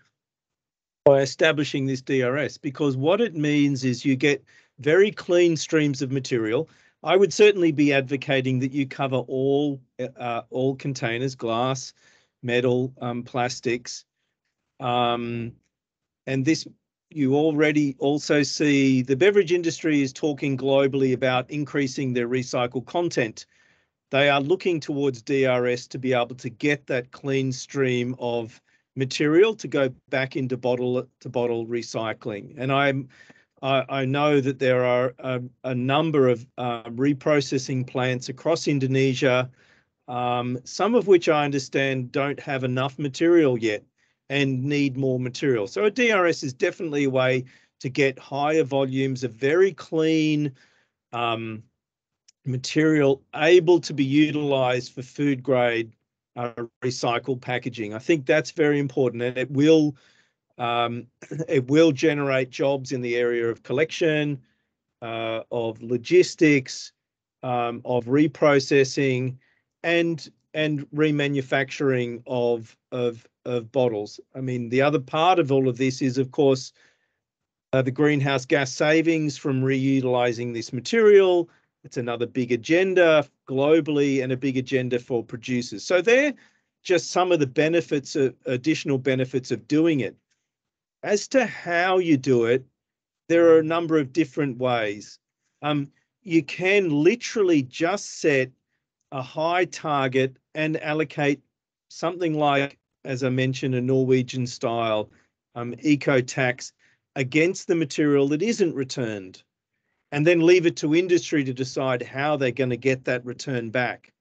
by establishing this DRS because what it means is you get very clean streams of material. I would certainly be advocating that you cover all uh, all containers, glass, metal, um, plastics, um, and this you already also see the beverage industry is talking globally about increasing their recycled content. They are looking towards DRS to be able to get that clean stream of material to go back into bottle to bottle recycling. And I'm I, I know that there are a, a number of uh, reprocessing plants across Indonesia, um, some of which I understand don't have enough material yet and need more material. So a DRS is definitely a way to get higher volumes of very clean um, material able to be utilized for food grade uh, recycled packaging. I think that's very important, and it will um, it will generate jobs in the area of collection, uh, of logistics, um, of reprocessing, and and remanufacturing of of of bottles. I mean, the other part of all of this is, of course, uh, the greenhouse gas savings from reutilizing this material it's another big agenda globally and a big agenda for producers. So they're just some of the benefits, of, additional benefits of doing it. As to how you do it, there are a number of different ways. Um, you can literally just set a high target and allocate something like, as I mentioned, a Norwegian style um, eco tax against the material that isn't returned and then leave it to industry to decide how they're going to get that return back.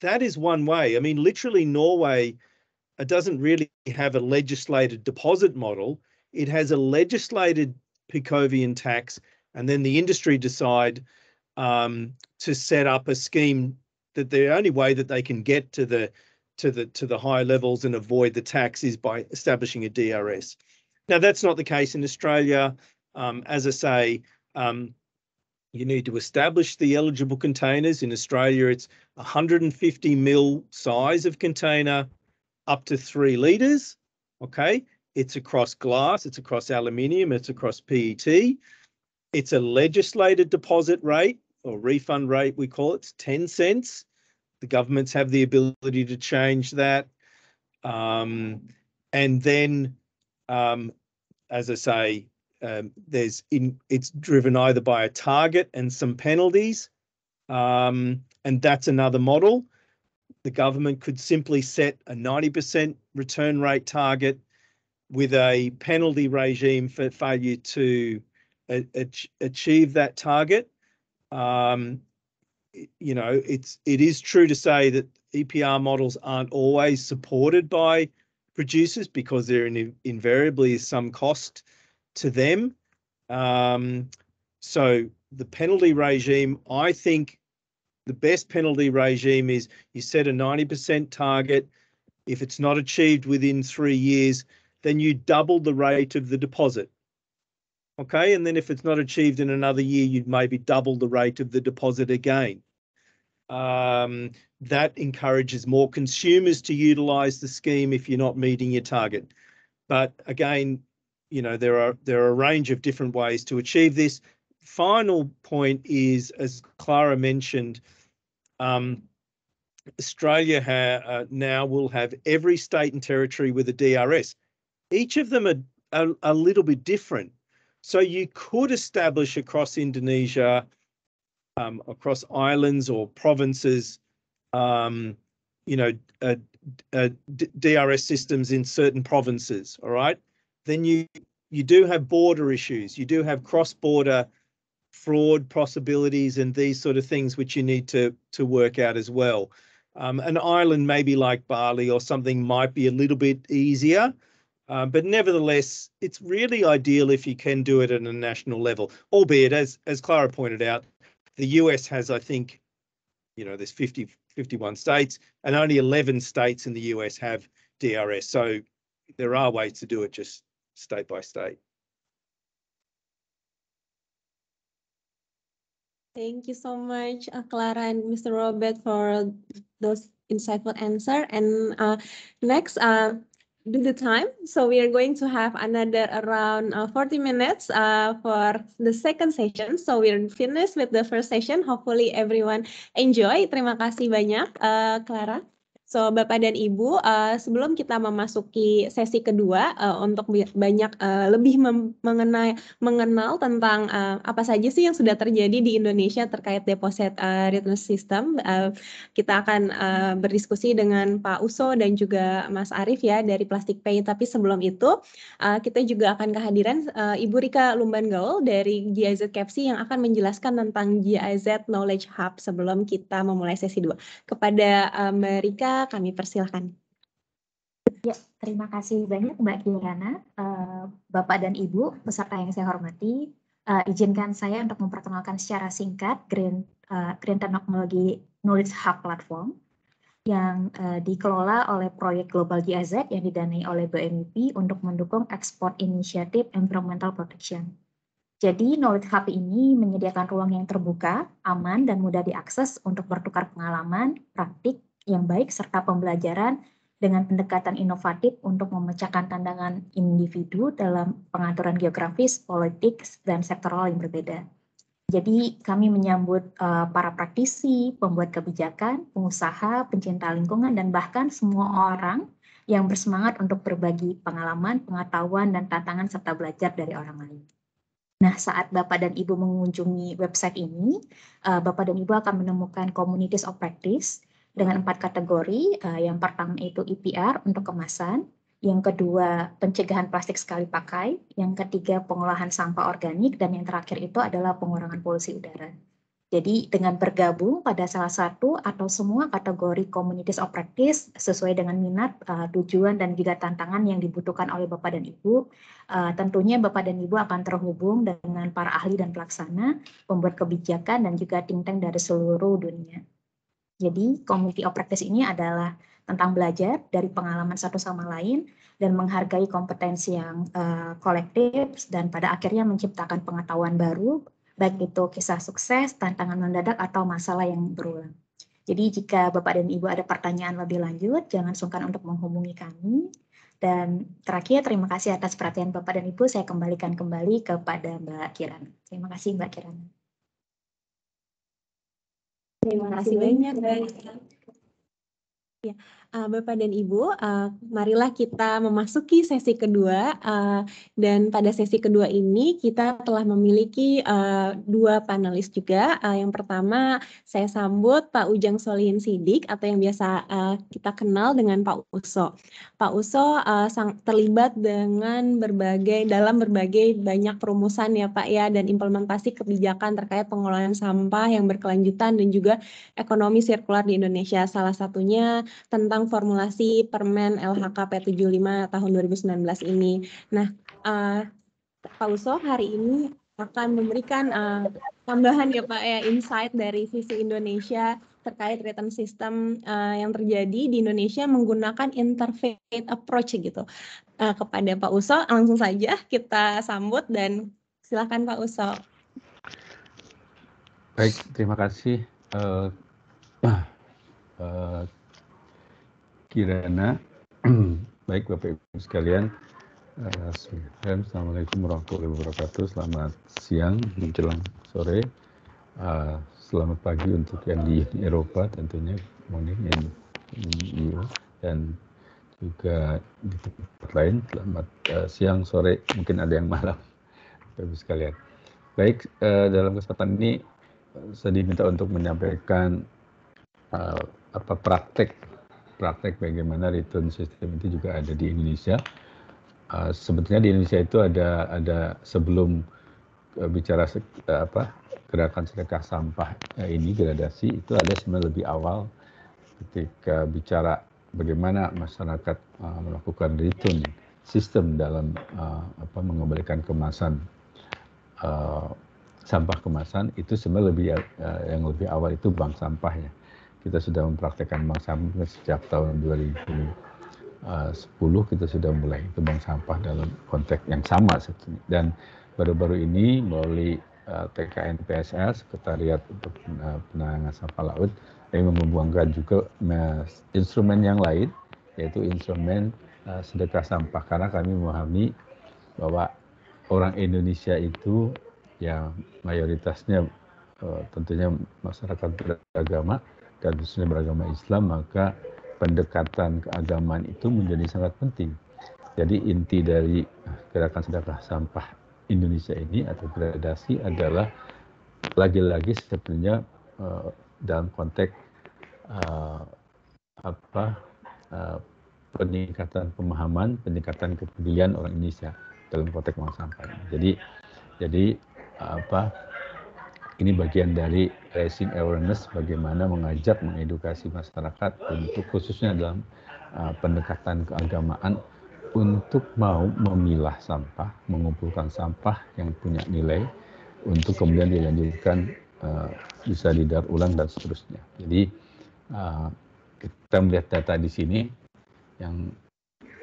That is one way. I mean, literally, Norway uh, doesn't really have a legislated deposit model. It has a legislated Picovian tax, and then the industry decide um, to set up a scheme that the only way that they can get to the to the to the higher levels and avoid the tax is by establishing a DRS. Now that's not the case in Australia. Um, as I say, um, you need to establish the eligible containers. In Australia, it's 150 mil size of container up to three litres. Okay. It's across glass, it's across aluminium, it's across PET. It's a legislated deposit rate or refund rate, we call it, it's 10 cents. The governments have the ability to change that. Um, and then, um, as I say, um, there's in, it's driven either by a target and some penalties, um, and that's another model. The government could simply set a 90% return rate target with a penalty regime for failure to a, a, achieve that target. Um, you know, it's it is true to say that EPR models aren't always supported by producers because there in, invariably is some cost to them. Um, so the penalty regime, I think the best penalty regime is you set a 90% target. If it's not achieved within three years, then you double the rate of the deposit. Okay, and then if it's not achieved in another year, you'd maybe double the rate of the deposit again. Um, that encourages more consumers to utilize the scheme if you're not meeting your target. But again, you know there are there are a range of different ways to achieve this. Final point is, as Clara mentioned, um, Australia uh, now will have every state and territory with a DRS. Each of them are, are a little bit different. So you could establish across Indonesia, um, across islands or provinces, um, you know, DRS systems in certain provinces. All right then you you do have border issues. You do have cross-border fraud possibilities and these sort of things which you need to to work out as well. Um, an island maybe like Bali or something might be a little bit easier, um, but nevertheless, it's really ideal if you can do it at a national level. Albeit, as as Clara pointed out, the US has, I think, you know, there's 50 51 states, and only 11 states in the US have DRS. So there are ways to do it just state by state. Thank you so much, uh, Clara and Mr. Robert, for those insightful answer. And uh, next, uh, due time, so we are going to have another around uh, 40 minutes uh, for the second session. So we're finished with the first session. Hopefully everyone enjoy. Terima kasih banyak, uh, Clara. So, Bapak dan Ibu, uh, sebelum kita memasuki sesi kedua uh, untuk banyak uh, lebih mengenai mengenal tentang uh, apa saja sih yang sudah terjadi di Indonesia terkait deposit uh, return system, uh, kita akan uh, berdiskusi dengan Pak Uso dan juga Mas Arief ya dari Plastic Pay. Tapi sebelum itu, uh, kita juga akan kehadiran uh, Ibu Rika Lumbanggol dari GIZ Capsi yang akan menjelaskan tentang GIZ Knowledge Hub sebelum kita memulai sesi dua. Kepada uh, Mbak Rika kami persilahkan. Ya, terima kasih banyak Mbak Kirana, eh, Bapak dan Ibu, peserta yang saya hormati. Eh, izinkan saya untuk memperkenalkan secara singkat Green, uh, Green Technology Knowledge Hub Platform yang eh, dikelola oleh proyek Global GIZ yang didanai oleh BMIP untuk mendukung ekspor inisiatif environmental protection. Jadi Knowledge Hub ini menyediakan ruang yang terbuka, aman, dan mudah diakses untuk bertukar pengalaman, praktik, yang baik serta pembelajaran dengan pendekatan inovatif untuk memecahkan tantangan individu dalam pengaturan geografis, politik, dan sektoral yang berbeda. Jadi kami menyambut uh, para praktisi, pembuat kebijakan, pengusaha, pencinta lingkungan, dan bahkan semua orang yang bersemangat untuk berbagi pengalaman, pengetahuan, dan tantangan serta belajar dari orang lain. Nah, saat Bapak dan Ibu mengunjungi website ini, eh, Bapak dan Ibu akan menemukan communities of practice dengan empat kategori. Eh, yang pertama itu EPR untuk kemasan, yang kedua pencegahan plastik sekali pakai, yang ketiga pengolahan sampah organik, dan yang terakhir itu adalah pengurangan polusi udara. Jadi dengan bergabung pada salah satu atau semua kategori communities of practice sesuai dengan minat, eh, tujuan, dan juga tantangan yang dibutuhkan oleh Bapak dan Ibu, eh, tentunya Bapak dan Ibu akan terhubung dengan para ahli dan pelaksana, pembuat kebijakan, dan juga think dari seluruh dunia. Jadi, community of practice ini adalah tentang belajar dari pengalaman satu sama lain dan menghargai kompetensi yang uh, kolektif dan pada akhirnya menciptakan pengetahuan baru, baik itu kisah sukses, tantangan mendadak, atau masalah yang berulang. Jadi jika Bapak dan Ibu ada pertanyaan lebih lanjut, jangan sungkan untuk menghubungi kami. Dan terakhir, terima kasih atas perhatian Bapak dan Ibu. Saya kembalikan kembali kepada Mbak Kiran Terima kasih Mbak Kiran. Terima kasih banyak, Mbak. Ya uh, Bapak dan Ibu, uh, marilah kita memasuki sesi kedua. Uh, dan pada sesi kedua ini kita telah memiliki uh, dua panelis juga. Uh, yang pertama saya sambut Pak Ujang Solihin Sidik atau yang biasa uh, kita kenal dengan Pak Uso. Pak Uso uh, sang, terlibat dengan berbagai dalam berbagai banyak perumusan ya Pak ya dan implementasi kebijakan terkait pengelolaan sampah yang berkelanjutan dan juga ekonomi sirkular di Indonesia. Salah satunya tentang tentang formulasi Permen LHK P75 tahun 2019 ini. Nah, uh, Pak Uso hari ini akan memberikan uh, tambahan ya Pak ya insight dari sisi Indonesia terkait return system uh, yang terjadi di Indonesia menggunakan interfaith approach gitu. Uh, kepada Pak Uso langsung saja kita sambut dan silakan Pak Uso. Baik, terima kasih. Uh, uh, kirana. Baik Bapak Ibu sekalian. Eh, Assalamualaikum warahmatullahi wabarakatuh. Selamat siang menjelang sore. Eh, selamat pagi untuk yang di Eropa tentunya morning in, EU dan juga di tempat lain. Selamat eh, siang sore mungkin ada yang malam. Bapak Ibu sekalian. Baik dalam kesempatan ini saya diminta untuk menyampaikan apa praktek praktek bagaimana return system itu juga ada di Indonesia. Uh, sebetulnya di Indonesia itu ada ada sebelum uh, bicara uh, apa gerakan sedekah sampah uh, ini gradasi itu ada sebenarnya lebih awal ketika bicara bagaimana masyarakat uh, melakukan return system dalam uh, apa mengembalikan kemasan uh, sampah kemasan itu sebenarnya lebih uh, yang lebih awal itu bank sampah ya kita sudah mempraktekkan bank sampah sejak tahun 2010 eh, kita sudah mulai itu bank sampah dalam konteks yang sama sebetulnya. Dan baru-baru ini melalui eh, TKN PSL Sekretariat untuk eh, Penanganan Sampah Laut kami membuangkan juga instrumen yang lain yaitu instrumen sedekah sampah karena kami memahami bahwa orang Indonesia itu yang mayoritasnya tentunya masyarakat beragama khususnya beragama Islam maka pendekatan keagamaan itu menjadi sangat penting. Jadi inti dari gerakan sedekah sampah Indonesia ini atau gradasi adalah lagi-lagi sebetulnya eh, dalam konteks uh, apa uh, peningkatan pemahaman, peningkatan kepedulian orang Indonesia dalam konteks masalah sampah. Jadi jadi apa ini bagian dari raising awareness bagaimana mengajak mengedukasi masyarakat untuk khususnya dalam uh, pendekatan keagamaan untuk mau memilah sampah, mengumpulkan sampah yang punya nilai untuk kemudian dilanjutkan uh, bisa didaur ulang dan seterusnya. Jadi uh, kita melihat data di sini yang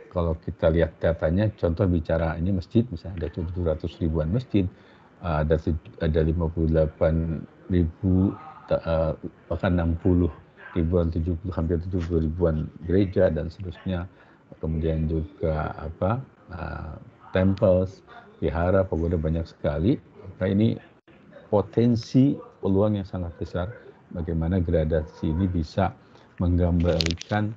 kalau kita lihat datanya, contoh bicara ini masjid, misalnya ada 700 ribuan masjid, Ah, ada ada 58 ribu ah, bahkan 60 ribuan 70 hampir 70 ribuan gereja dan seterusnya kemudian juga apa uh, temples vihara pagoda banyak sekali nah ini potensi peluang yang sangat besar bagaimana gradasi ini bisa menggambarkan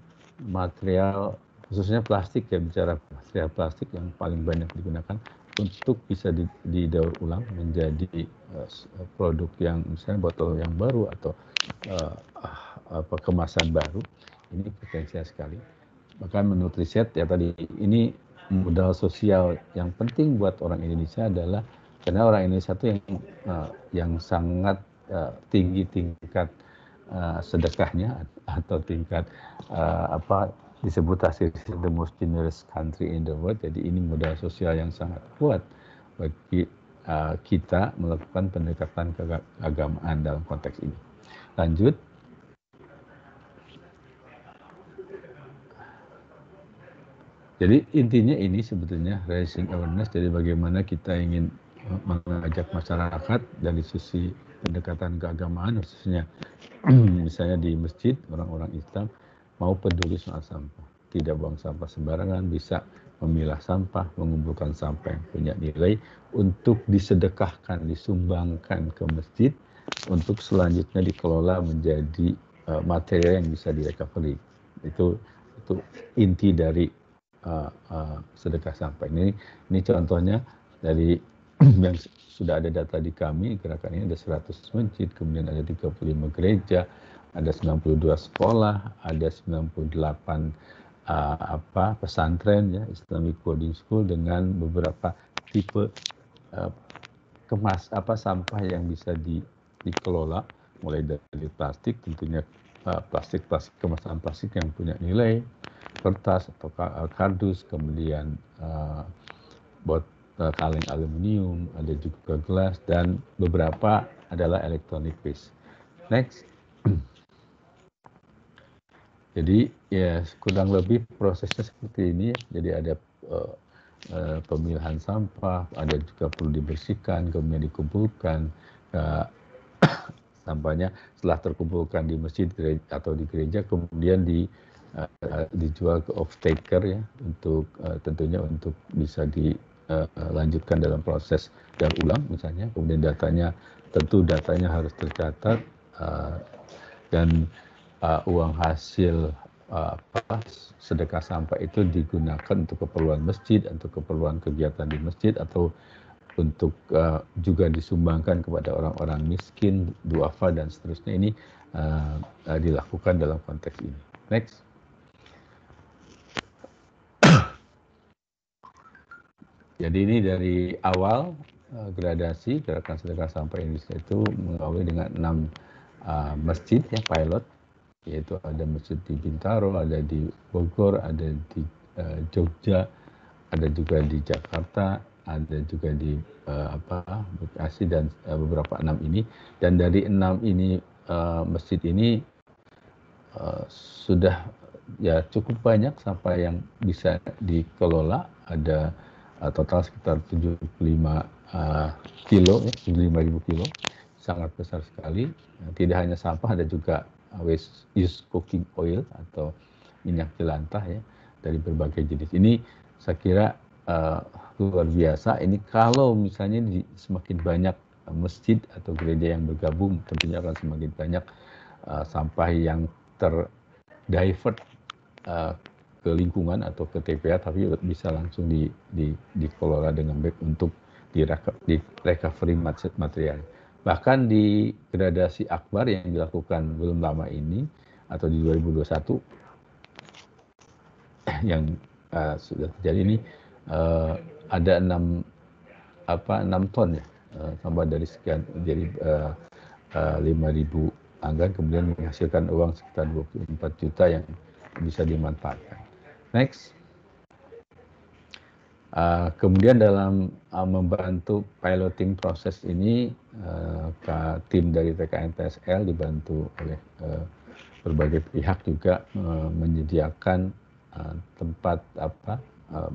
material khususnya plastik ya bicara material plastik yang paling banyak digunakan untuk bisa didaur ulang menjadi eh, eh, produk yang misalnya botol yang baru atau uh, apa kemasan baru ini potensial sekali bahkan menurut riset ya tadi ini modal sosial yang penting buat orang Indonesia adalah karena orang Indonesia itu yang uh, yang sangat uh, tinggi tingkat uh, sedekahnya atau tingkat uh, apa disebut as the most generous country in the world. Jadi ini modal sosial yang sangat kuat bagi uh, kita melakukan pendekatan keagamaan dalam konteks ini. Lanjut. Jadi intinya ini sebetulnya raising awareness dari bagaimana kita ingin uh, mengajak masyarakat dari sisi pendekatan keagamaan khususnya misalnya di masjid orang-orang Islam mau peduli soal sampah. Tidak buang sampah sembarangan, bisa memilah sampah, mengumpulkan sampah yang punya nilai untuk disedekahkan, disumbangkan ke masjid untuk selanjutnya dikelola menjadi uh, material yang bisa direcovery. Itu itu inti dari uh, uh, sedekah sampah. Ini ini contohnya dari yang sudah ada data di kami, gerakan ini ada 100 masjid, kemudian ada 35 gereja, ada 92 sekolah, ada 98 uh, ah, apa pesantren ya Islamic coding school dengan beberapa tipe uh, kemas apa sampah yang bisa di, dikelola mulai dari plastik tentunya uh, plastik plastik kemasan plastik yang punya nilai kertas atau kardus kemudian uh, bot kaleng aluminium ada juga gelas dan beberapa adalah electronic waste next Jadi ya kurang lebih prosesnya seperti ini. Jadi ada uh, uh, pemilahan sampah, ada juga perlu dibersihkan, kemudian dikumpulkan. Uh, sampahnya setelah terkumpulkan di masjid atau di gereja, kemudian di uh, dijual ke off taker ya untuk uh, tentunya untuk bisa dilanjutkan dalam proses daur ulang misalnya kemudian datanya tentu datanya harus tercatat uh, dan uh, uang hasil uh, sedekah sampah itu digunakan untuk keperluan masjid, untuk keperluan kegiatan di masjid, atau untuk uh, juga disumbangkan kepada orang-orang miskin, duafa dan seterusnya ini uh, uh, dilakukan dalam konteks ini. Next. Jadi ini dari awal gradasi gerakan sedekah sampah Indonesia itu mengawali dengan enam uh, masjid ya pilot yaitu ada masjid di Bintaro, ada di Bogor, ada di uh, Jogja, ada juga di Jakarta, ada juga di uh, apa Bekasi dan uh, beberapa enam ini. Dan dari enam ini uh, masjid ini uh, sudah ya cukup banyak sampah yang bisa dikelola. Ada uh, total sekitar 75 uh, kilo, ya, 75 ribu kilo, sangat besar sekali. Tidak hanya sampah, ada juga waste use cooking oil atau minyak jelantah ya dari berbagai jenis. Ini saya kira uh, luar biasa. Ini kalau misalnya di, semakin banyak eh, masjid atau gereja yang bergabung, tentunya akan semakin banyak uh, sampah yang terdivert uh, ke lingkungan atau ke TPA, tapi bisa langsung di, di, dikelola dengan baik untuk di, di recovery material. Bahkan di gradasi akbar yang dilakukan belum lama ini atau di 2021 yang uh, sudah terjadi ini uh, ada enam apa enam ton ya uh, tambah dari sekian jadi uh, uh, 5.000 anggar kemudian menghasilkan uang sekitar 24 juta yang bisa dimanfaatkan. Next. Uh, kemudian dalam uh, membantu piloting proses ini, uh, tim dari TKN TSL dibantu oleh uh, berbagai pihak juga uh, menyediakan uh, tempat apa uh,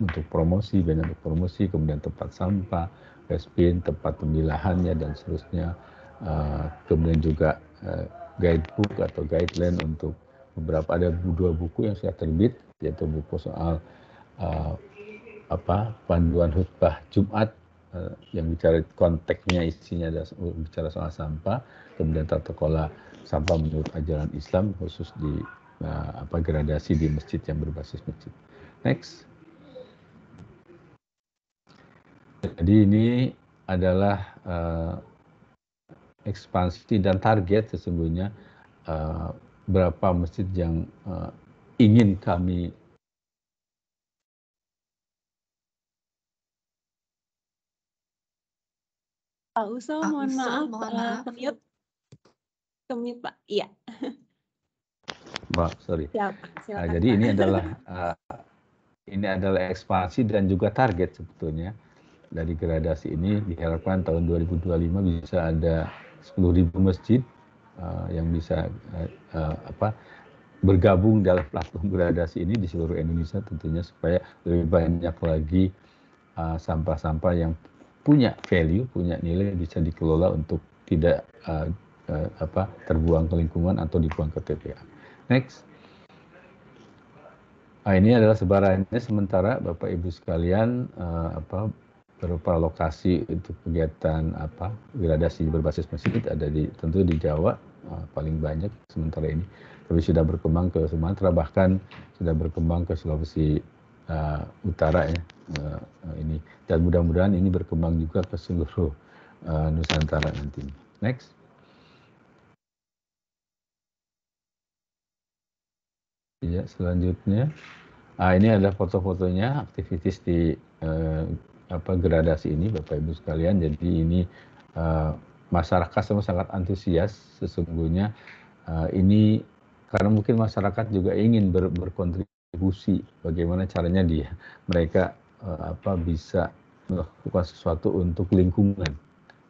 untuk promosi, benar untuk promosi, kemudian tempat sampah, respin, tempat pemilahannya dan seterusnya. Uh, kemudian juga uh, guidebook atau guideline untuk beberapa ada dua buku yang sudah terbit yaitu buku soal uh, apa panduan khutbah Jumat eh, yang bicara konteksnya isinya ada bicara soal sampah kemudian tata kelola sampah menurut ajaran Islam khusus di uh, apa gradasi di masjid yang berbasis masjid next jadi ini adalah uh, ekspansi dan target sesungguhnya uh, berapa masjid yang uh, ingin kami Pak Uso, Pak mohon Uso, maaf, mohon uh, maaf. Kemute. Kemute, Pak. Iya. Mbak, sorry. Siap, nah, silakan, nah, jadi Pak. ini adalah uh, ini adalah ekspansi dan juga target sebetulnya dari gradasi ini diharapkan tahun 2025 bisa ada 10.000 masjid uh, yang bisa uh, uh, apa bergabung dalam platform gradasi ini di seluruh Indonesia tentunya supaya lebih banyak lagi sampah-sampah uh, sampah -sampah yang punya value, punya nilai bisa dikelola untuk tidak uh, uh, apa terbuang ke lingkungan atau dibuang ke TPA. Next. Nah, ini adalah sebarannya sementara Bapak Ibu sekalian uh, apa berupa lokasi untuk kegiatan apa gradasi berbasis masjid ada di tentu di Jawa uh, paling banyak sementara ini tapi sudah berkembang ke Sumatera bahkan sudah berkembang ke Sulawesi uh, utara ya uh, uh, ini dan mudah-mudahan ini berkembang juga ke seluruh uh, Nusantara nanti. Next. Ya, selanjutnya. Ah, ini ada foto-fotonya aktivitas di uh, apa gradasi ini Bapak Ibu sekalian. Jadi ini uh, masyarakat sama sangat antusias sesungguhnya uh, ini karena mungkin masyarakat juga ingin ber, berkontribusi kontribusi bagaimana caranya dia mereka uh, apa bisa melakukan sesuatu untuk lingkungan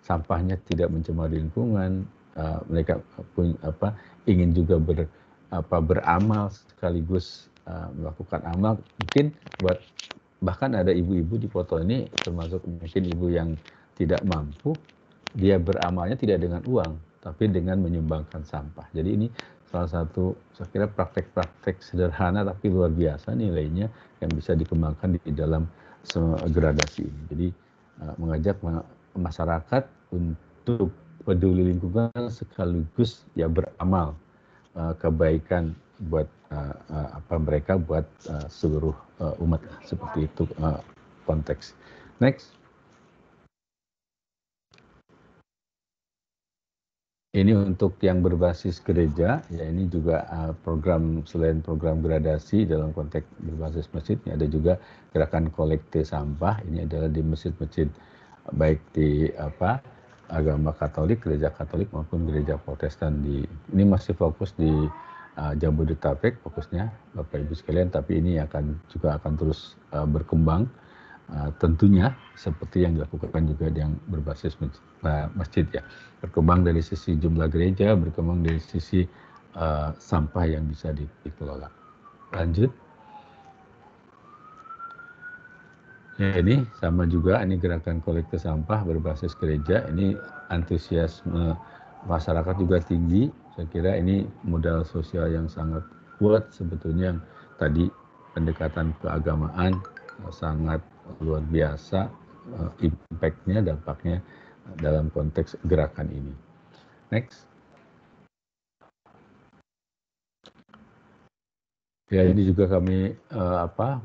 sampahnya tidak mencemari lingkungan uh, mereka pun apa ingin juga ber apa beramal sekaligus uh, melakukan amal mungkin buat bahkan ada ibu-ibu di foto ini termasuk mungkin ibu yang tidak mampu dia beramalnya tidak dengan uang tapi dengan menyumbangkan sampah jadi ini salah satu saya kira praktek-praktek sederhana tapi luar biasa nilainya yang bisa dikembangkan di dalam gradasi ini. Jadi eh, mengajak masyarakat untuk peduli lingkungan sekaligus ya beramal eh, kebaikan buat eh, apa mereka buat seluruh umat seperti itu konteks. Next. Ini untuk yang berbasis gereja, ya ini juga ah, program selain program gradasi dalam konteks berbasis masjid, ada juga gerakan kolekte sampah. Ini adalah di masjid-masjid baik di apa agama Katolik, gereja Katolik maupun gereja Protestan di ini masih fokus di uh, Jabodetabek fokusnya Bapak Ibu sekalian, tapi ini akan juga akan terus uh, berkembang Eh, tentunya seperti yang dilakukan juga yang berbasis eh, masjid, ya berkembang dari sisi jumlah gereja berkembang dari sisi uh, sampah yang bisa dikelola lanjut ya ini sama juga ini gerakan kolekte sampah berbasis gereja ini antusiasme masyarakat juga tinggi saya kira ini modal sosial yang sangat kuat sebetulnya yang tadi pendekatan keagamaan sangat luar biasa eh, impactnya, dampaknya dalam konteks gerakan ini. Next. Ya ini juga kami uh, apa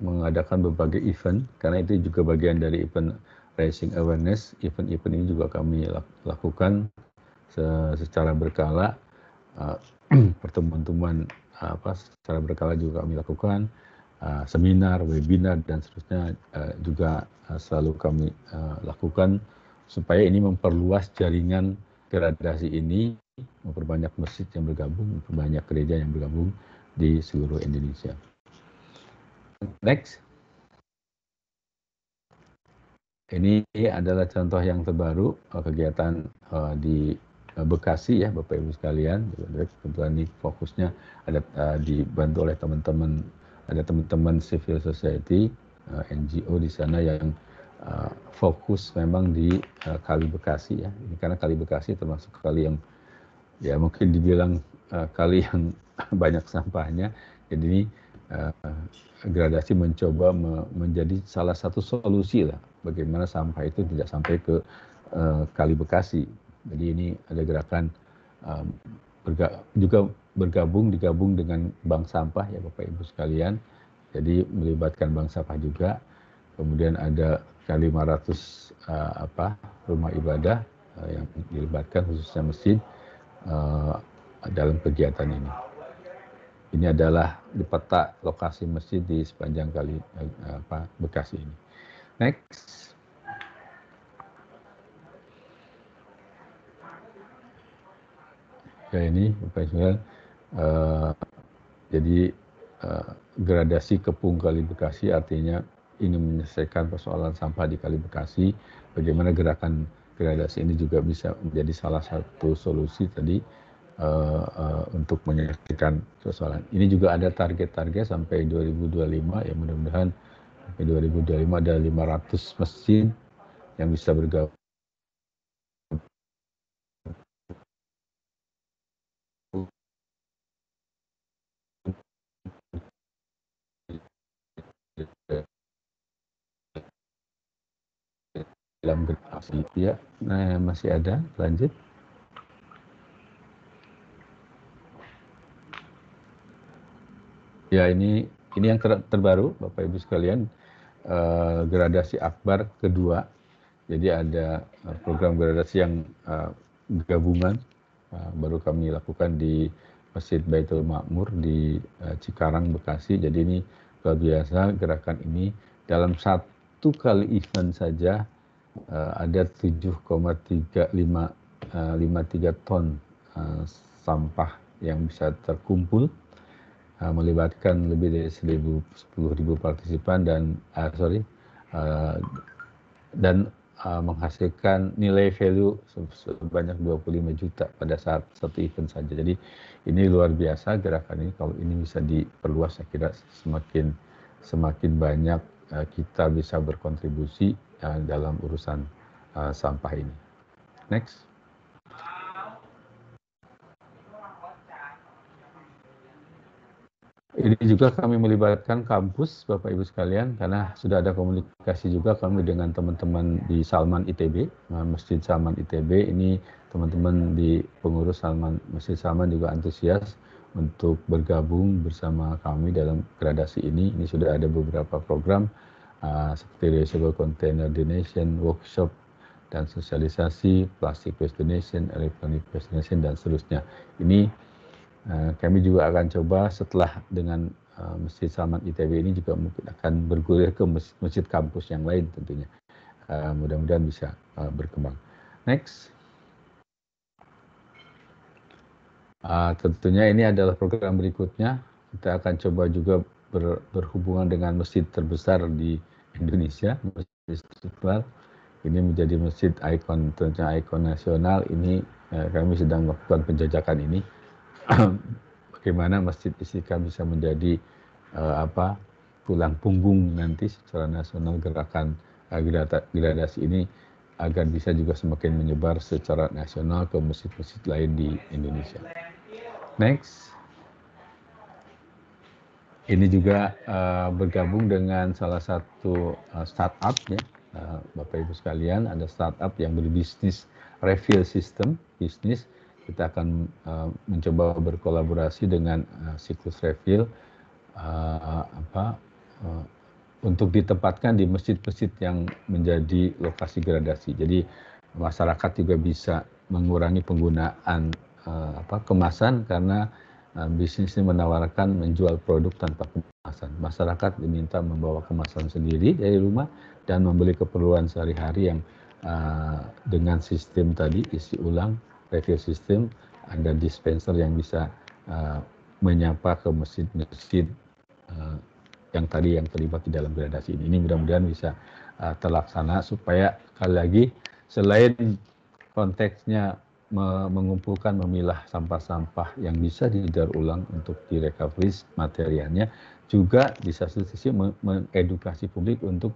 mengadakan berbagai event karena itu juga bagian dari event racing awareness. Event-event ini juga kami lakukan se secara berkala. pertemuan eh, pertemuan apa secara berkala juga kami lakukan Ah, seminar, webinar, dan seterusnya uh, juga uh, selalu kami uh, lakukan supaya ini memperluas jaringan gradasi ini, memperbanyak masjid yang bergabung, memperbanyak gereja yang bergabung di seluruh Indonesia. Next. Ini adalah contoh yang terbaru kegiatan di Bekasi ya Bapak Ibu sekalian. Kebetulan ini fokusnya ada uh, dibantu oleh teman-teman ada teman-teman civil society, uh, eh, NGO di sana yang uh, fokus memang di uh, Kali Bekasi ya. Ini karena Kali Bekasi termasuk kali yang ya mungkin dibilang uh, kali yang banyak sampahnya. Jadi ini uh, gradasi mencoba me menjadi salah satu solusi lah bagaimana sampah itu tidak sampai ke uh, Kali Bekasi. Jadi ini ada gerakan um, juga bergabung digabung dengan bank sampah ya Bapak Ibu sekalian. Jadi melibatkan bank sampah juga. Kemudian ada 500 uh, eh, apa rumah ibadah uh, yang dilibatkan khususnya masjid uh, eh, dalam kegiatan ini. Ini adalah di peta lokasi masjid di sepanjang kali uh, apa Bekasi ini. Next. Ya ini Bapak Ibu Eh, jadi uh, gradasi kepung Kali Bekasi artinya ini menyelesaikan persoalan sampah di Kali Bekasi. Bagaimana gerakan gradasi ini juga bisa menjadi salah satu solusi tadi uh, uh, untuk menyelesaikan persoalan. Ini juga ada target-target sampai 2025 ya mudah-mudahan sampai 2025 ada 500 mesin yang bisa bergabung dalam generasi ya nah masih ada lanjut ya ini ini yang ter terbaru bapak ibu sekalian eh, gradasi akbar kedua jadi ada eh, program gradasi yang eh, gabungan baru kami lakukan di Masjid Baitul Makmur di Cikarang Bekasi jadi ini luar biasa gerakan ini dalam satu kali event saja Eh, ada uh, ton eh, sampah yang bisa terkumpul melibatkan lebih dari 10.000 partisipan dan uh, sorry uh, dan uh, menghasilkan nilai value sebanyak 25 juta pada saat satu event saja. Jadi ini luar biasa gerakan ini kalau ini bisa diperluas saya kira semakin semakin banyak kita bisa berkontribusi Eh, dalam urusan eh, sampah ini. Next. Ini juga kami melibatkan kampus Bapak Ibu sekalian karena sudah ada komunikasi juga kami dengan teman-teman di Salman ITB, eh, Masjid Salman ITB. Ini teman-teman di pengurus Salman Masjid Salman juga antusias untuk bergabung bersama kami dalam gradasi ini. Ini sudah ada beberapa program Ah, seperti reusable container donation, workshop dan sosialisasi, plastik waste donation, electronic waste donation dan seterusnya. Ini uh, kami juga akan coba setelah dengan uh, Masjid Salman ITB ini juga mungkin akan bergulir ke masjid, masjid kampus yang lain tentunya. Uh, mudah-mudahan bisa uh, berkembang. Next. Uh, tentunya ini adalah program berikutnya. Kita akan coba juga ber, berhubungan dengan masjid terbesar di Indonesia Masjid Istiqlal ini menjadi masjid ikon tentunya ikon nasional ini eh, kami sedang melakukan penjajakan ini bagaimana masjid Istiqlal bisa menjadi eh, apa tulang punggung nanti secara nasional gerakan eh, gradasi ini agar bisa juga semakin menyebar secara nasional ke masjid-masjid lain di Indonesia. Next ini juga uh, bergabung dengan salah satu uh, startup ya uh, Bapak Ibu sekalian ada startup yang berbisnis refill system bisnis kita akan uh, mencoba berkolaborasi dengan uh, siklus refill uh, apa uh, untuk ditempatkan di masjid-masjid yang menjadi lokasi gradasi jadi masyarakat juga bisa mengurangi penggunaan uh, apa kemasan karena Nah, bisnis ini menawarkan menjual produk tanpa kemasan. Masyarakat diminta membawa kemasan sendiri dari rumah dan membeli keperluan sehari-hari yang uh, dengan sistem tadi isi ulang refill sistem ada dispenser yang bisa uh, menyapa ke mesin-mesin uh, yang tadi yang terlibat di dalam gradasi ini. Ini mudah-mudahan bisa uh, terlaksana supaya sekali lagi selain konteksnya mengumpulkan memilah sampah-sampah yang bisa didaur ulang untuk direcovery materialnya juga di satu sisi mengedukasi publik untuk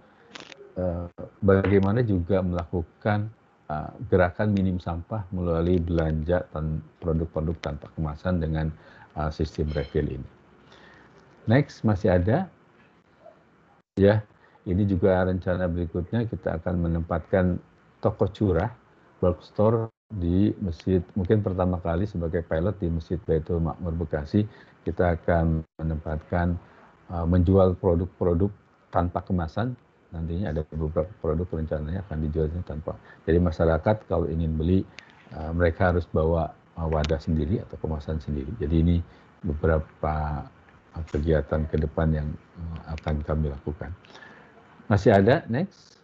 eh, bagaimana juga melakukan eh, gerakan minim sampah melalui belanja dan produk-produk tanpa kemasan dengan eh, sistem refill ini. Next masih ada ya ini juga rencana berikutnya kita akan menempatkan toko curah, bulk store di masjid mungkin pertama kali sebagai pilot di masjid Baitul Makmur Bekasi kita akan menempatkan eh, menjual produk-produk tanpa kemasan nantinya ada beberapa produk rencananya akan dijualnya tanpa jadi masyarakat kalau ingin beli eh, mereka harus bawa eh, wadah sendiri atau kemasan sendiri jadi ini beberapa kegiatan ke depan yang akan kami lakukan masih ada next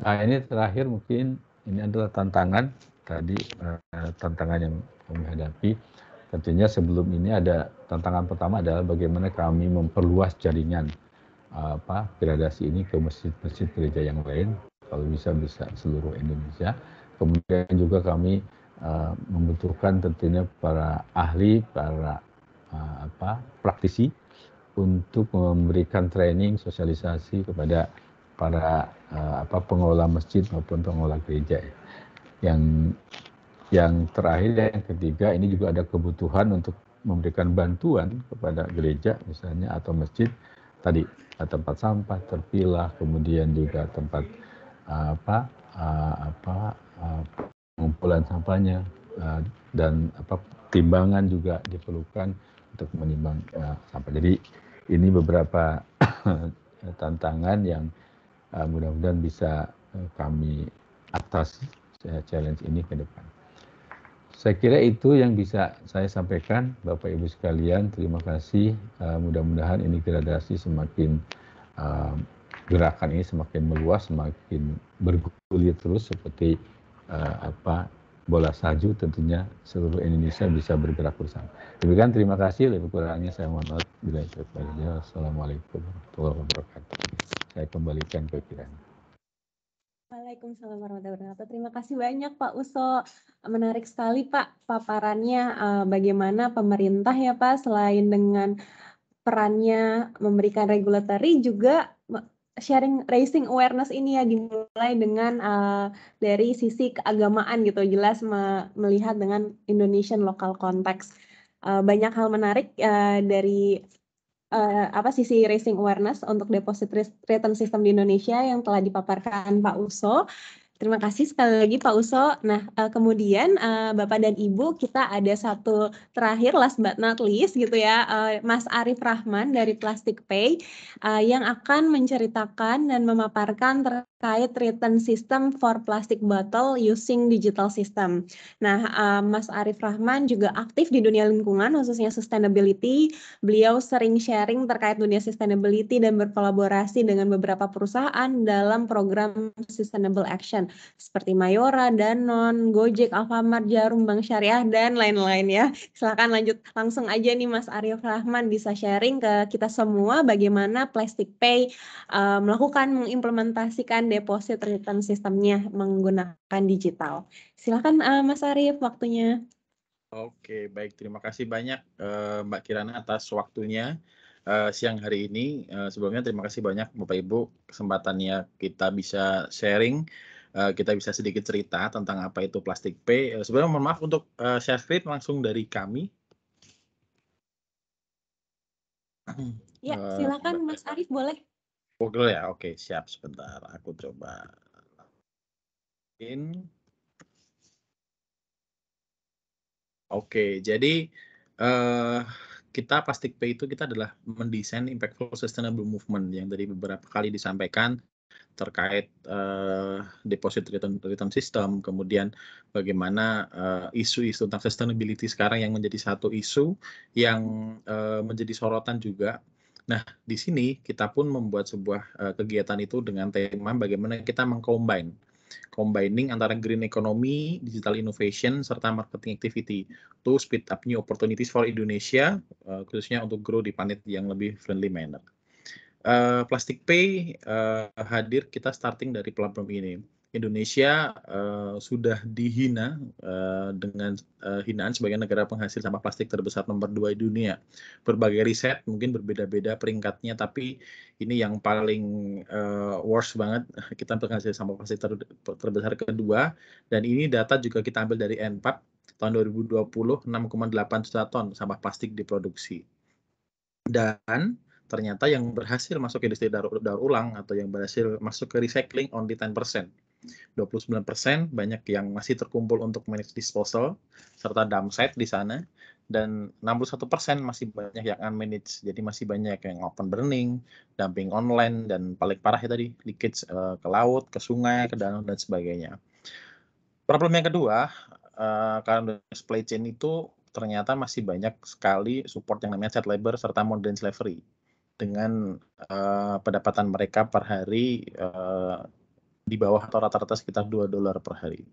nah ini terakhir mungkin ini adalah tantangan tadi uh, tantangan yang kami hadapi tentunya sebelum ini ada tantangan pertama adalah bagaimana kami memperluas jaringan uh, apa gradasi ini ke masjid-masjid gereja yang lain kalau bisa bisa seluruh Indonesia kemudian juga kami uh, membutuhkan tentunya para ahli para uh, apa praktisi untuk memberikan training sosialisasi kepada para uh, apa pengelola masjid maupun pengelola gereja ya yang yang terakhir yang ketiga ini juga ada kebutuhan untuk memberikan bantuan kepada gereja misalnya atau masjid tadi eh, tempat sampah terpilah kemudian juga tempat eh, apa eh, apa pengumpulan sampahnya dan apa timbangan juga diperlukan untuk menimbang sampah jadi ini beberapa tantangan yang mudah-mudahan bisa kami atasi challenge ini ke depan. Saya kira itu yang bisa saya sampaikan, Bapak Ibu sekalian. Terima kasih. Eh, mudah-mudahan ini gradasi semakin eh, gerakan ini semakin meluas, semakin bergulir terus seperti eh, apa bola salju tentunya seluruh Indonesia bisa bergerak bersama. Demikian terima kasih lebih kurangnya saya mohon maaf bila itu Assalamualaikum warahmatullahi wabarakatuh. Saya kembalikan ke pilihan. Waalaikumsalam warahmatullahi wabarakatuh. Terima kasih banyak Pak Uso. Menarik sekali Pak paparannya uh, bagaimana pemerintah ya Pak selain dengan perannya memberikan regulatory juga sharing raising awareness ini ya dimulai dengan uh, dari sisi keagamaan gitu jelas me melihat dengan Indonesian local context. Uh, banyak hal menarik uh, dari uh, apa sisi raising awareness untuk deposit return system di Indonesia yang telah dipaparkan Pak Uso. Terima kasih sekali lagi Pak Uso. Nah, eh, kemudian eh, Bapak dan Ibu, kita ada satu terakhir last but not least gitu ya, Mas Arif Rahman dari Plastic Pay yang akan menceritakan dan memaparkan terkait return system for plastic bottle using digital system. Nah, uh, Mas Arif Rahman juga aktif di dunia lingkungan, khususnya sustainability. Beliau sering sharing terkait dunia sustainability dan berkolaborasi dengan beberapa perusahaan dalam program sustainable action seperti Mayora, Danon, Gojek, Alfamart, Jarum, Bank Syariah, dan lain-lain ya. Silahkan lanjut langsung aja nih Mas Arif Rahman bisa sharing ke kita semua bagaimana Plastic Pay uh, melakukan mengimplementasikan deposit return sistemnya menggunakan digital. Silakan uh, Mas Arief waktunya. Oke, baik. Terima kasih banyak uh, Mbak Kirana atas waktunya uh, siang hari ini. Uh, sebelumnya terima kasih banyak Bapak Ibu kesempatannya kita bisa sharing. kita bisa sedikit cerita tentang apa itu plastik P. sebenarnya mohon maaf untuk share screen langsung dari kami. Ya, silakan Mas Arif boleh. Google ya, oke siap sebentar, aku coba in. Oke, jadi uh, kita plastik P itu kita adalah mendesain impactful sustainable movement yang dari beberapa kali disampaikan terkait uh, deposit return, return system, kemudian bagaimana eh, isu-isu uh, tentang sustainability sekarang yang menjadi satu isu yang uh, menjadi sorotan juga Nah, di sini kita pun membuat sebuah uh, kegiatan itu dengan tema bagaimana kita mengcombine combining antara green economy, digital innovation, serta marketing activity to speed up new opportunities for Indonesia, uh, khususnya untuk grow di planet yang lebih friendly manner. Uh, Plastic Pay uh, hadir kita starting dari platform ini Indonesia uh, sudah dihina uh, dengan uh, hinaan sebagai negara penghasil sampah plastik terbesar nomor dua di dunia. Berbagai riset mungkin berbeda-beda peringkatnya, tapi ini yang paling uh, worst banget kita penghasil sampah plastik ter terbesar kedua. Dan ini data juga kita ambil dari N4 tahun 2020 6,8 juta ton sampah plastik diproduksi. Dan ternyata yang berhasil masuk industri daur, daur ulang atau yang berhasil masuk ke recycling only 10%. 29% banyak yang masih terkumpul untuk manage disposal serta dump site di sana dan 61% masih banyak yang unmanaged. Jadi masih banyak yang open burning, dumping online dan paling parah ya tadi leakage eh, ke laut, ke sungai, ke danau dan sebagainya. Problem yang kedua, uh, karena supply chain itu ternyata masih banyak sekali support yang namanya chat labor serta modern slavery dengan uh, pendapatan mereka per hari uh, di bawah atau rata-rata sekitar 2 dolar per hari.